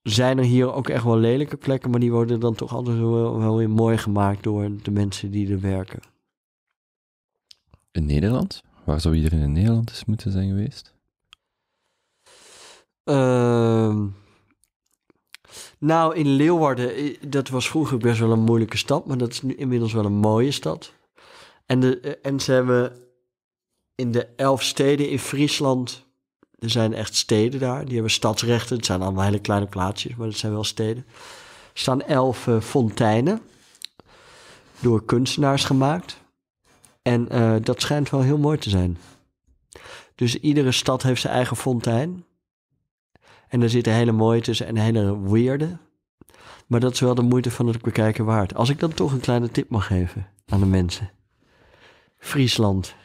zijn er hier ook echt wel lelijke plekken, maar die worden dan toch altijd wel, wel weer mooi gemaakt door de mensen die er werken. In Nederland? Waar zou iedereen in Nederland eens moeten zijn geweest? Ehm, nou, in Leeuwarden, dat was vroeger best wel een moeilijke stad, maar dat is nu inmiddels wel een mooie stad. En, de, eh, en ze hebben in de elf steden in Friesland, er zijn echt steden daar, die hebben stadsrechten. Het zijn allemaal hele kleine plaatsjes, maar het zijn wel steden. staan elf eh, fonteinen door kunstenaars gemaakt. En eh, dat schijnt wel heel mooi te zijn. Dus iedere stad heeft zijn eigen fontein. En daar zitten hele mooie tussen en hele weerde, Maar dat is wel de moeite van het bekijken waard. Als ik dan toch een kleine tip mag geven aan de mensen. Friesland.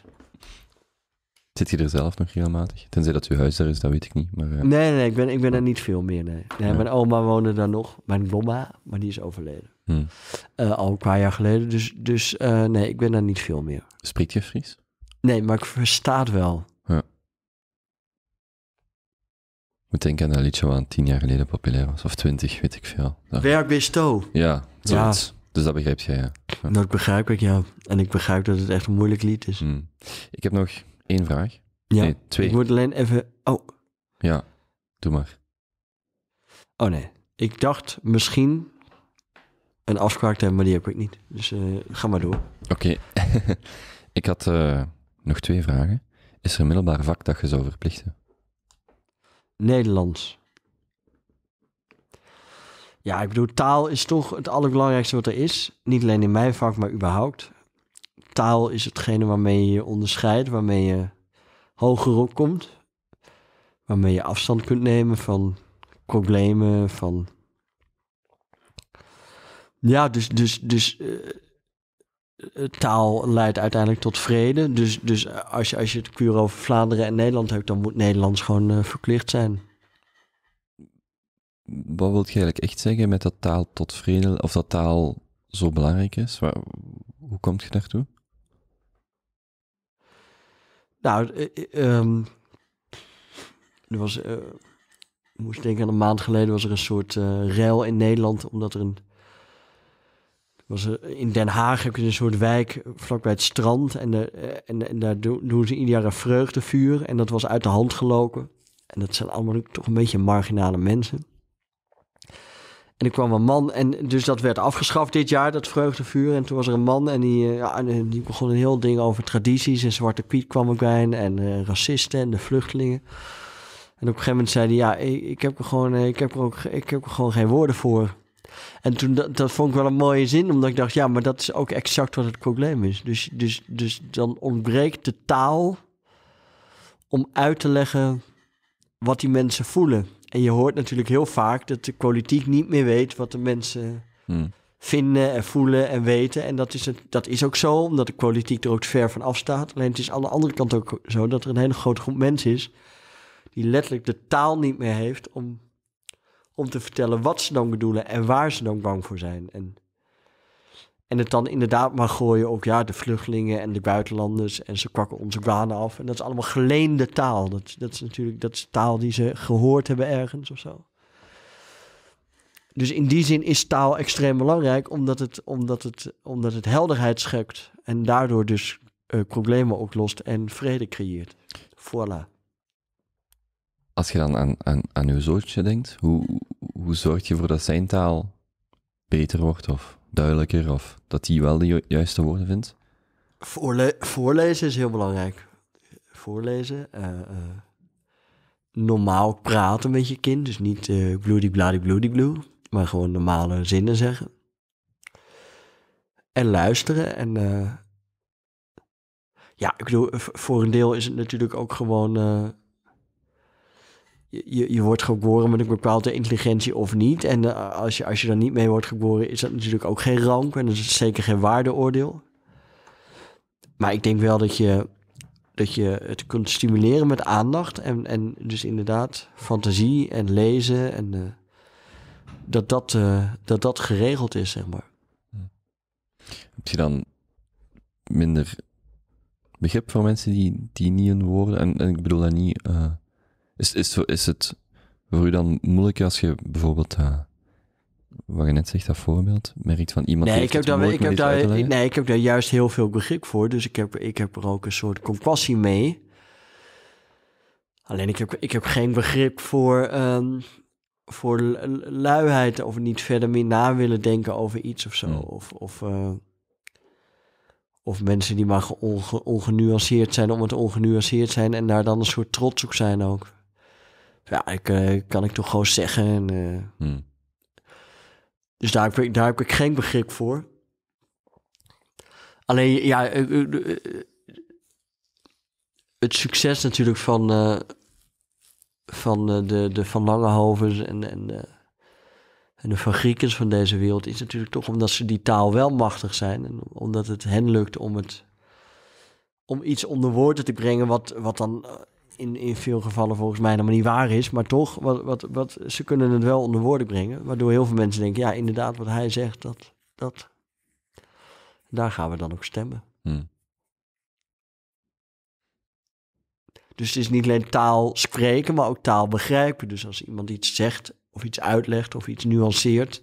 Zit je er zelf nog regelmatig? Tenzij dat je huis is, dat weet ik niet. Maar, eh, nee, nee, ik ben, ik ben er niet veel meer, nee. nee Mijn oma woonde daar nog. Mijn mama, maar die is overleden. Hmm. Eh, al een paar jaar geleden. Dus, dus eh, nee, ik ben daar niet veel meer. Spreek je Fries? Nee, maar ik versta het wel. Ja. Ik moet denken aan dat liedje wat tien jaar geleden populair was. Of twintig, weet ik veel. Daar... Ja, ja. Dus dat begrijp jij, ja. Dat begrijp ik, ja. En ik begrijp dat het echt een moeilijk lied is. Hmm. Ik heb nog één vraag. Ja, nee, twee. Ik moet alleen even... Oh. Ja, doe maar. Oh nee, ik dacht misschien een afspraak te hebben, maar die heb ik niet. Dus eh, ga maar door. Oké. ik had eh, nog twee vragen. Is er een middelbaar vak dat je zou verplichten? Nederlands. Ja, ik bedoel, taal is toch het allerbelangrijkste wat er is. Niet alleen in mijn vak, maar überhaupt. Taal is hetgene waarmee je je onderscheidt, waarmee je hoger opkomt. Waarmee je afstand kunt nemen van problemen, van ja, dus, dus, dus eh, eh, taal leidt uiteindelijk tot vrede. Dus, dus eh, als, je, als je het puur over Vlaanderen en Nederland hebt, dan moet Nederlands gewoon uh, verplicht zijn. Wat wilt je eigenlijk echt zeggen met dat taal tot vrede, of dat taal zo belangrijk is? Waar, hoe komt je daartoe? Nou, ehm, er was, uh, ik moest denken aan een maand geleden was er een soort uh, ruil in Nederland, omdat er een in Den Haag heb je een soort wijk vlakbij het strand. En, eh, en, daar doen ze ieder jaar een vreugdevuur. En dat was uit de hand gelopen. En dat zijn allemaal toch een beetje marginale mensen. En er kwam een man, en dus dat werd afgeschaft dit jaar, dat vreugdevuur. En toen was er een man en die, eh, ja, eh, die begon een heel ding over tradities. En Zwarte Piet kwam ook bij en, racisten en de vluchtelingen. En op een gegeven moment zei hij, ja, ik heb er gewoon, ik heb er ook, ik heb er gewoon geen woorden voor. En toen, dat, dat vond ik wel een mooie zin, omdat ik dacht, ja, maar dat is ook exact wat het probleem is. Dus, dus, dus dan ontbreekt de taal om uit te leggen wat die mensen voelen. En je hoort natuurlijk heel vaak dat de politiek niet meer weet wat de mensen hmm. vinden en voelen en weten. En dat is, het, dat is ook zo, omdat de politiek er ook ver van afstaat. Alleen het is aan de andere kant ook zo dat er een hele grote groep mensen is die letterlijk de taal niet meer heeft om om te vertellen wat ze dan bedoelen en waar ze dan bang voor zijn. En, en het dan inderdaad maar gooien ook, ja, de vluchtelingen en de buitenlanders en ze kwakken onze banen af. En dat is allemaal geleende taal. Dat, dat is natuurlijk dat is taal die ze gehoord hebben ergens of zo. Dus in die zin is taal extreem belangrijk, omdat het, omdat het, omdat het helderheid schept en daardoor dus uh, problemen oplost en vrede creëert. Voilà als je dan aan, aan, aan je zoontje denkt, hoe, hoe zorg je ervoor dat zijn taal beter wordt of duidelijker of dat hij wel de juiste woorden vindt? voorlezen is heel belangrijk. Voorlezen. Eh, eh, normaal praten met je kind. Dus niet uh, bloody bloody bloody blue. Maar gewoon normale zinnen zeggen. En luisteren. En eh, ja, ik bedoel, voor een deel is het natuurlijk ook gewoon je, je wordt geboren met een bepaalde intelligentie of niet. En eh, als, je, als je dan niet mee wordt geboren, is dat natuurlijk ook geen ramp. En dat is zeker geen waardeoordeel. Maar ik denk wel dat je, dat je het kunt stimuleren met aandacht. En, en dus inderdaad fantasie en lezen. En eh, dat, dat, eh, dat dat geregeld is, zeg maar. Heb je dan minder begrip voor mensen die, die niet hun woorden... En, en ik bedoel dat niet is, is, is het voor u dan moeilijk als je bijvoorbeeld, uh, wat je net zegt, dat voorbeeld, merkt van iemand nee, ik heb ik heb daar, Nee, ik heb daar juist heel veel begrip voor, dus ik heb, ik heb er ook een soort compassie mee. Alleen ik heb, ik heb geen begrip voor, ehm, voor luiheid of niet verder meer na willen denken over iets of zo. Hmm. Of, of, eh, of mensen die maar onge, ongenuanceerd zijn om het ongenuanceerd zijn en daar dan een soort trots op zijn ook ja, ik, eh, kan ik toch gewoon zeggen. En, eh, hmm. Dus daar heb, ik, daar heb ik geen begrip voor. Alleen, ja, eh, het succes natuurlijk van, van de, de Van Langehovens en, en, en de Van Griekens van deze wereld... is natuurlijk toch omdat ze die taal wel machtig zijn. En omdat het hen lukt om, het, om iets onder woorden te brengen wat, wat dan in, in veel gevallen volgens mij helemaal niet waar is. Maar toch, wat, wat, wat, ze kunnen het wel onder woorden brengen. Waardoor heel veel mensen denken, ja, inderdaad, wat hij zegt, dat, dat, daar gaan we dan ook stemmen. Hmm. Dus het is niet alleen taal spreken, maar ook taal begrijpen. Dus als iemand iets zegt, of iets uitlegt, of iets nuanceert,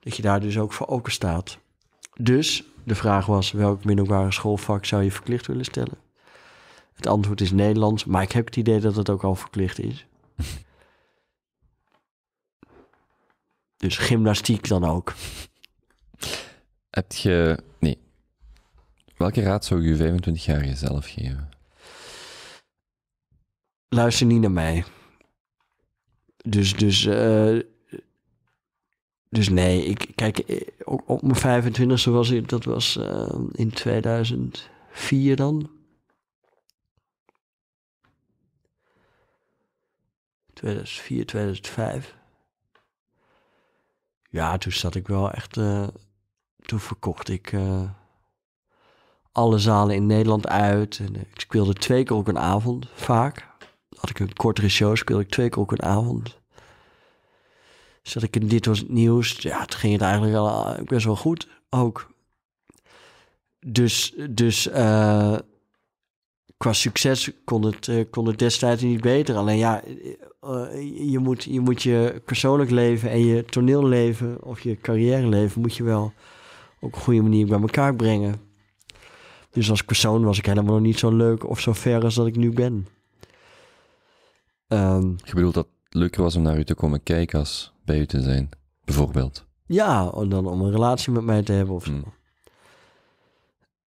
dat je daar dus ook voor open staat. Dus de vraag was, welk middelbare schoolvak zou je verplicht willen stellen? Het antwoord is Nederlands, maar ik heb het idee dat het ook al verplicht is. dus gymnastiek dan ook. Heb je. Nee. Welke raad zou je 25 jaar jezelf geven? Luister niet naar mij. Dus, dus, eh, dus nee, ik, kijk, eh, op mijn 25e was ik, dat was eh, in 2004 dan. 2004, 2005. Ja, toen zat ik wel echt. Eh, toen verkocht ik eh, alle zalen in Nederland uit. En, eh, ik speelde twee keer op een avond, vaak. Had ik een kortere show, speelde ik twee keer ook een avond. Zat ik in Dit Was Het Nieuws. Ja, het ging het eigenlijk wel best wel goed ook. Dus, dus qua succes kon het, eh, kon het destijds niet beter. Alleen ja, eh, eh, je, moet, je moet je persoonlijk leven en je toneelleven of je carrièreleven moet je wel op een goede manier bij elkaar brengen. Dus als persoon was ik helemaal nog niet zo leuk of zo ver als dat ik nu ben. Um, ehm, je bedoelt dat het leuker was om naar u te komen kijken als bij u te zijn, bijvoorbeeld? Ja, en dan om een relatie met mij te hebben ofzo. Hmm.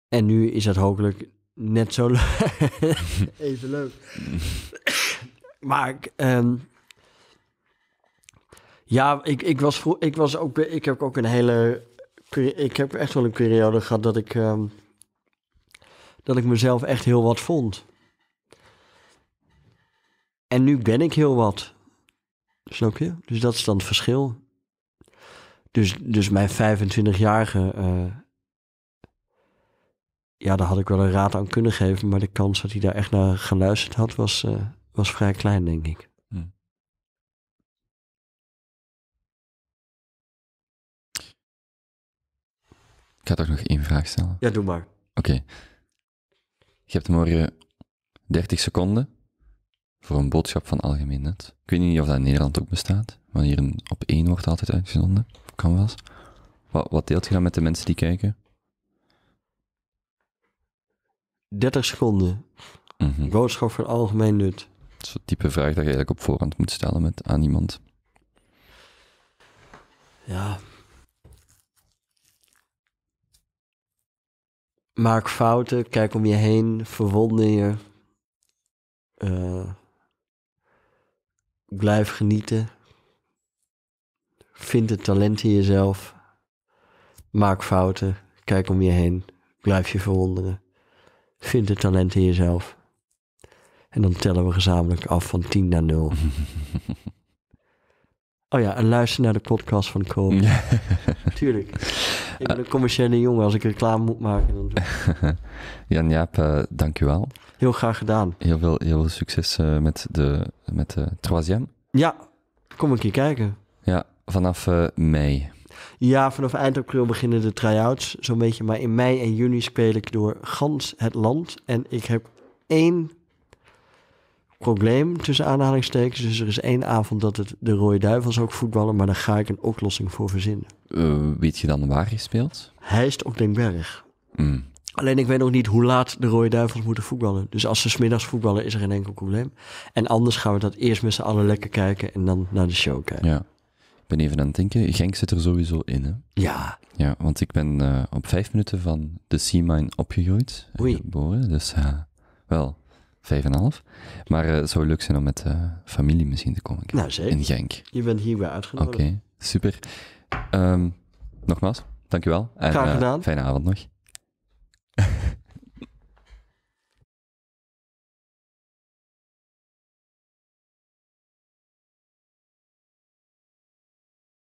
En nu is dat hopelijk net zo leuk. Even leuk. maar ik, ehm, ja, ik, ik, was vroeg, ik was ook. Ik heb ook een hele. Ik heb echt wel een periode gehad dat ik. Ehm, dat ik mezelf echt heel wat vond. En nu ben ik heel wat. Snap je? Dus dat is dan het verschil. Dus, dus mijn 25-jarige ja, daar had ik wel een raad aan kunnen geven, maar de kans dat hij daar echt naar geluisterd had, was, eh, was vrij klein, denk ik. Ik ga toch nog één vraag stellen. Ja, doe maar. Oké. Je hebt morgen 30 seconden voor een boodschap van algemeen nut. Ik weet niet of dat in Nederland ook bestaat, want hier op één wordt altijd uitgezonden. Kan wel Wat, wat deelt je dan met de mensen die kijken? 30 seconden. Mm -hmm. Boodschap van algemeen nut. Dat is het type vraag dat je eigenlijk op voorhand moet stellen met, aan iemand. Ja. Maak fouten, kijk om je heen, verwonder je. Eh, blijf genieten. Vind het talent in jezelf. Maak fouten, kijk om je heen, blijf je verwonderen. Vind de talent in jezelf. En dan tellen we gezamenlijk af van 10 naar 0. oh ja, en luister naar de podcast van Koop. Tuurlijk. Ik ben een commerciële jongen. Als ik reclame moet maken, dan Jan-Jaap, uh, eh, dankjewel. Heel graag gedaan. Heel veel, heel veel succes eh, met de, met de Troisième. Ja, kom een keer kijken. Ja, vanaf uh, mei. Ja, vanaf eind april beginnen de try-outs, zo'n beetje. Maar in mei en juni speel ik door gans het land. En ik heb één probleem tussen aanhalingstekens. Dus er is één avond dat het de Rode Duivels ook voetballen, maar daar ga ik een oplossing voor verzinnen. Uh, weet je dan waar je speelt? Hij is op Denkberg. Mm. Alleen ik weet nog niet hoe laat de Rode Duivels moeten voetballen. Dus als ze smiddags voetballen, is er geen enkel probleem. En anders gaan we dat eerst met z'n allen lekker kijken en dan naar de show kijken. Ja ben even aan het denken. Genk zit er sowieso in, hè? Ja. Ja, want ik ben eh, op vijf minuten van de Mine opgegroeid. Eh, Oei. Geboren, dus eh, wel, vijf en half. Maar uh, het zou leuk zijn om met familie misschien te komen. Nou, zeker. In Genk. Je bent hier weer uitgenodigd. Oké, super. Um, nogmaals, dankjewel. En, Graag gedaan. fijne avond nog.